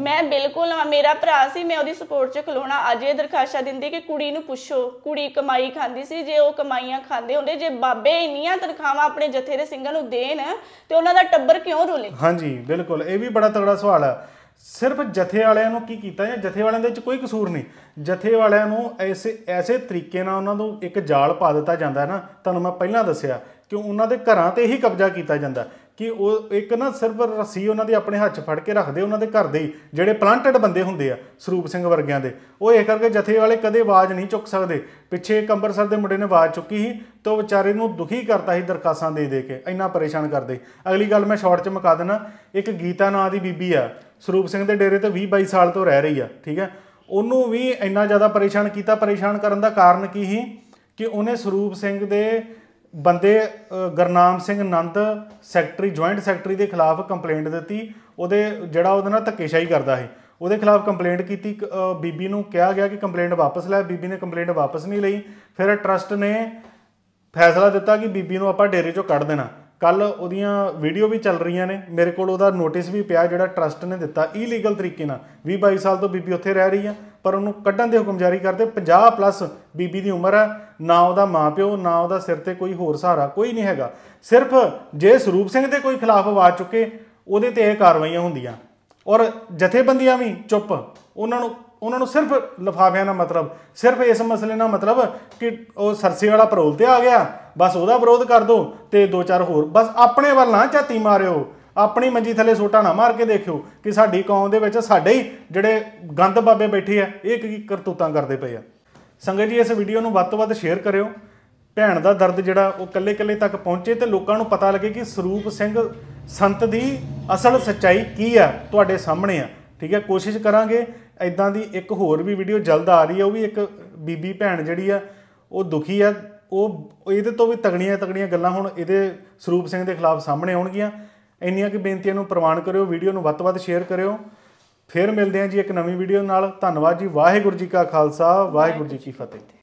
ਮੈਂ ਬਿਲਕੁਲ ਮੇਰਾ ਭਰਾ ਸੀ ਮੈਂ ਉਹਦੀ ਸਪੋਰਟ 'ਚ ਖਲੋਣਾ ਅੱਜ ਇਹ ਦਰਖਾਸ਼ਾ ਦਿੰਦੀ ਕਿ ਕੁੜੀ ਨੂੰ ਪੁੱਛੋ ਕੁੜੀ ਕਮਾਈ ਖਾਂਦੀ ਸੀ ਜੇ ਉਹ ਕਮਾਈਆਂ ਖਾਂਦੇ ਹੁੰਦੇ ਜੇ ਬਾਬੇ ਇੰਨੀਆਂ ਤਨਖਾਹਾਂ ਆਪਣੇ ਜਥੇ ਦੇ ਸਿੰਘਾਂ ਨੂੰ ਦੇਣ ਤੇ ਉਹਨਾਂ ਦਾ ਟੱਬਰ ਕਿਉਂ ਰੋਲੇ ਹਾਂਜੀ ਬਿਲਕੁਲ ਇਹ ਵੀ ਬੜਾ ਤਗੜਾ ਸਵਾਲ ਹੈ ਸਿਰਫ ਜਥੇ ਵਾਲਿਆਂ ਨੂੰ ਕੀ ਕੀਤਾ ਜਾਂ ਜਥੇ ਵਾਲਿਆਂ ਦੇ ਵਿੱਚ ਕੋਈ ਕਸੂਰ ਨਹੀਂ ਜਥੇ ਵਾਲਿਆਂ ਨੂੰ ਐਸੇ ਐਸੇ ਤਰੀਕੇ ਨਾਲ ਉਹਨਾਂ ਨੂੰ ਇੱਕ ਜਾਲ ਪਾ ਦਿੱਤਾ ਜਾਂਦਾ ਹੈ ਨਾ ਤੁਹਾਨੂੰ ਮੈਂ ਪਹਿਲਾਂ ਦੱਸਿਆ ਕਿ ਉਹਨਾਂ ਦੇ ਘਰਾਂ ਤੇ ਹੀ ਕਬਜ਼ਾ ਕੀਤਾ ਜਾਂਦਾ ਕਿ ਉਹ ਇੱਕ ਨਾ ਸਿਰਫ ਰੱਸੀ ਉਹਨਾਂ ਦੇ ਆਪਣੇ ਹੱਥ ਫੜ ਕੇ ਰੱਖਦੇ ਉਹਨਾਂ ਦੇ ਘਰ ਦੇ ਜਿਹੜੇ ਪਲਾਂਟਡ ਬੰਦੇ ਹੁੰਦੇ ਆ ਸਰੂਪ ਸਿੰਘ ਵਰਗਿਆਂ ਦੇ ਉਹ ਇਹ ਕਰਕੇ ਜਥੇ ਵਾਲੇ ਕਦੇ ਆਵਾਜ਼ ਨਹੀਂ ਚੁੱਕ ਸਕਦੇ ਪਿੱਛੇ ਕੰਬਰਸਰ ਦੇ ਮੁੰਡੇ ਨੇ ਆਵਾਜ਼ ਚੁੱਕੀ ਸੀ ਤਾਂ ਵਿਚਾਰੇ ਨੂੰ ਦੁਖੀ ਕਰਤਾ ਸੀ ਦਰਖਾਸਾਂ ਦੇ ਦੇ ਕੇ ਇੰਨਾ ਪਰੇਸ਼ਾਨ ਕਰਦੇ ਅਗਲੀ ਗੱਲ ਮੈਂ ਸ਼ਾਰਟ 'ਚ ਮਕਾ ਦੇਣਾ ਇੱਕ ਗੀਤਾ ਨਾਂ ਦੀ ਬੀਬੀ ਆ ਸਰੂਪ ਸਿੰਘ ਦੇ ਡੇਰੇ ਤੇ 20 22 ਸਾਲ ਤੋਂ ਰਹਿ ਰਹੀ ਆ ਠੀਕ ਹੈ ਉਹਨੂੰ ਵੀ ਇੰਨਾ ਜ਼ਿਆਦਾ ਪਰੇਸ਼ਾਨ ਕੀਤਾ ਪਰੇਸ਼ਾਨ ਕਰਨ ਦਾ ਕਾਰਨ ਕੀ ਸੀ ਕਿ ਉਹਨੇ ਸਰੂਪ ਸਿੰਘ ਦੇ ਬੰਦੇ Gurnam Singh Nand secretary joint secretary ਦੇ ਖਿਲਾਫ ਕੰਪਲੇਂਟ ਦਿੱਤੀ ਉਹਦੇ ਜਿਹੜਾ ਉਹਦੇ ਨਾਲ ਧੱਕੇਸ਼ਾਹੀ ਕਰਦਾ ਸੀ ਉਹਦੇ ਖਿਲਾਫ ਕੰਪਲੇਂਟ ਕੀਤੀ ਬੀਬੀ ਨੂੰ ਕਿਹਾ ਗਿਆ ਕਿ ਕੰਪਲੇਂਟ ਵਾਪਸ ਲੈ ਬੀਬੀ ਨੇ ਕੰਪਲੇਂਟ ਵਾਪਸ ਨਹੀਂ ਲਈ ਫਿਰ ਟਰਸਟ ਨੇ ਫੈਸਲਾ ਦਿੱਤਾ ਕਿ ਬੀਬੀ ਨੂੰ ਆਪਾਂ ਡੇਰੇ ਚੋਂ ਕੱਢ ਦੇਣਾ ਕੱਲ ਉਹਦੀਆਂ ਵੀਡੀਓ ਵੀ ਚੱਲ ਰਹੀਆਂ ਨੇ ਮੇਰੇ ਕੋਲ ਉਹਦਾ ਨੋਟਿਸ ਵੀ ਪਿਆ ਜਿਹੜਾ ਟਰਸਟ ਨੇ ਦਿੱਤਾ ਇਲੀਗਲ ਤਰੀਕੇ ਨਾਲ 20 22 ਸਾਲ ਤੋਂ ਬੀਬੀ ਉੱਥੇ ਰਹਿ ਰਹੀ ਆ ਪਰ ਉਹਨੂੰ ਕੱਢਣ ਦੇ ਹੁਕਮ ਜਾਰੀ ਕਰਦੇ 50 ਪਲੱਸ ਬੀਬੀ ਦੀ ਉਮਰ ਆ ਨਾ ਉਹਦਾ ਮਾਪਿਓ ਨਾ ਉਹਦਾ ਸਿਰ ਤੇ ਕੋਈ ਹੋਰ ਸਹਾਰਾ ਕੋਈ ਨਹੀਂ ਹੈਗਾ ਸਿਰਫ ਜੇ ਸਰੂਪ ਸਿੰਘ ਦੇ ਕੋਈ ਖਿਲਾਫ ਆਵਾਜ਼ ਚੁੱਕੇ ਉਹਦੇ ਤੇ ਇਹ ਕਾਰਵਾਈਆਂ ਹੁੰਦੀਆਂ ਔਰ ਜਥੇਬੰਦੀਆਂ ਵੀ ਚੁੱਪ ਉਹਨਾਂ ਨੂੰ ਉਹਨਾਂ ਨੂੰ ਸਿਰਫ ਲਫਾਫਿਆਂ ਦਾ ਮਤਲਬ ਸਿਰਫ ਇਸ ਮਸਲੇ ਨਾਲ ਮਤਲਬ ਕਿ ਉਹ ਸਰਸੇ ਵਾਲਾ ਪਰੋਲ ਤੇ ਆ ਗਿਆ ਬਸ ਉਹਦਾ ਵਿਰੋਧ ਕਰ ਦੋ ਤੇ ਦੋ ਚਾਰ ਹੋਰ ਬਸ ਆਪਣੇ ਵੱਲ ਨਾ ਝਾਤੀ ਮਾਰਿਓ ਆਪਣੀ ਮੰਜੀ ਥੱਲੇ ਸੋਟਾ ਨਾ ਮਾਰ ਕੇ ਦੇਖਿਓ ਕਿ ਸਾਡੀ ਕੌਮ ਦੇ ਵਿੱਚ ਸਾਡੇ ਹੀ ਜਿਹੜੇ ਗੰਦ ਬਾਬੇ ਬੈਠੇ ਆ ਇਹ ਕੀ ਕਰਤੂਤਾਂ ਕਰਦੇ ਪਏ ਆ ਸੰਗਤ ਜੀ ਇਸ ਵੀਡੀਓ ਨੂੰ ਵੱਧ ਤੋਂ ਵੱਧ ਸ਼ੇਅਰ ਕਰਿਓ ਭੈਣ ਦਾ ਦਰਦ ਜਿਹੜਾ ਉਹ ਕੱਲੇ-ਕੱਲੇ ਤੱਕ ਪਹੁੰਚੇ ਤੇ ਲੋਕਾਂ ਨੂੰ ਪਤਾ ਲੱਗੇ ਕਿ ਸਰੂਪ ਸਿੰਘ ਸੰਤ ਦੀ ਅਸਲ ਸੱਚਾਈ ਕੀ ਆ ਤੁਹਾਡੇ ਸਾਹਮਣੇ ਆ ਠੀਕ ਹੈ ਕੋਸ਼ਿਸ਼ ਕਰਾਂਗੇ ਇਦਾਂ ਦੀ ਇੱਕ ਹੋਰ ਵੀ ਵੀਡੀਓ ਜਲਦ ਆ ਰਹੀ ਹੈ ਉਹ ਵੀ ਇੱਕ ਬੀਬੀ ਭੈਣ ਜਿਹੜੀ ਆ ਉਹ ਦੁਖੀ ਆ ਉਹ ਇਹਦੇ ਤੋਂ ਵੀ ਤਗੜੀਆਂ ਤਗੜੀਆਂ ਗੱਲਾਂ ਹੁਣ ਇਹਦੇ ਸਰੂਪ ਸਿੰਘ ਦੇ ਖਿਲਾਫ ਸਾਹਮਣੇ ਆਉਣਗੀਆਂ ਇੰਨੀਆਂ ਕਿ ਬੇਨਤੀਆਂ ਨੂੰ ਪ੍ਰਵਾਨ ਕਰਿਓ ਵੀਡੀਓ ਨੂੰ ਵੱਧ-ਵੱਧ ਸ਼ੇਅਰ ਕਰਿਓ ਫਿਰ ਮਿਲਦੇ ਹਾਂ ਜੀ ਇੱਕ ਨਵੀਂ ਵੀਡੀਓ ਨਾਲ ਧੰਨਵਾਦ ਜੀ ਵਾਹਿਗੁਰੂ ਜੀ ਕਾ ਖਾਲਸਾ ਵਾਹਿਗੁਰੂ ਜੀ ਕੀ ਫਤਿਹ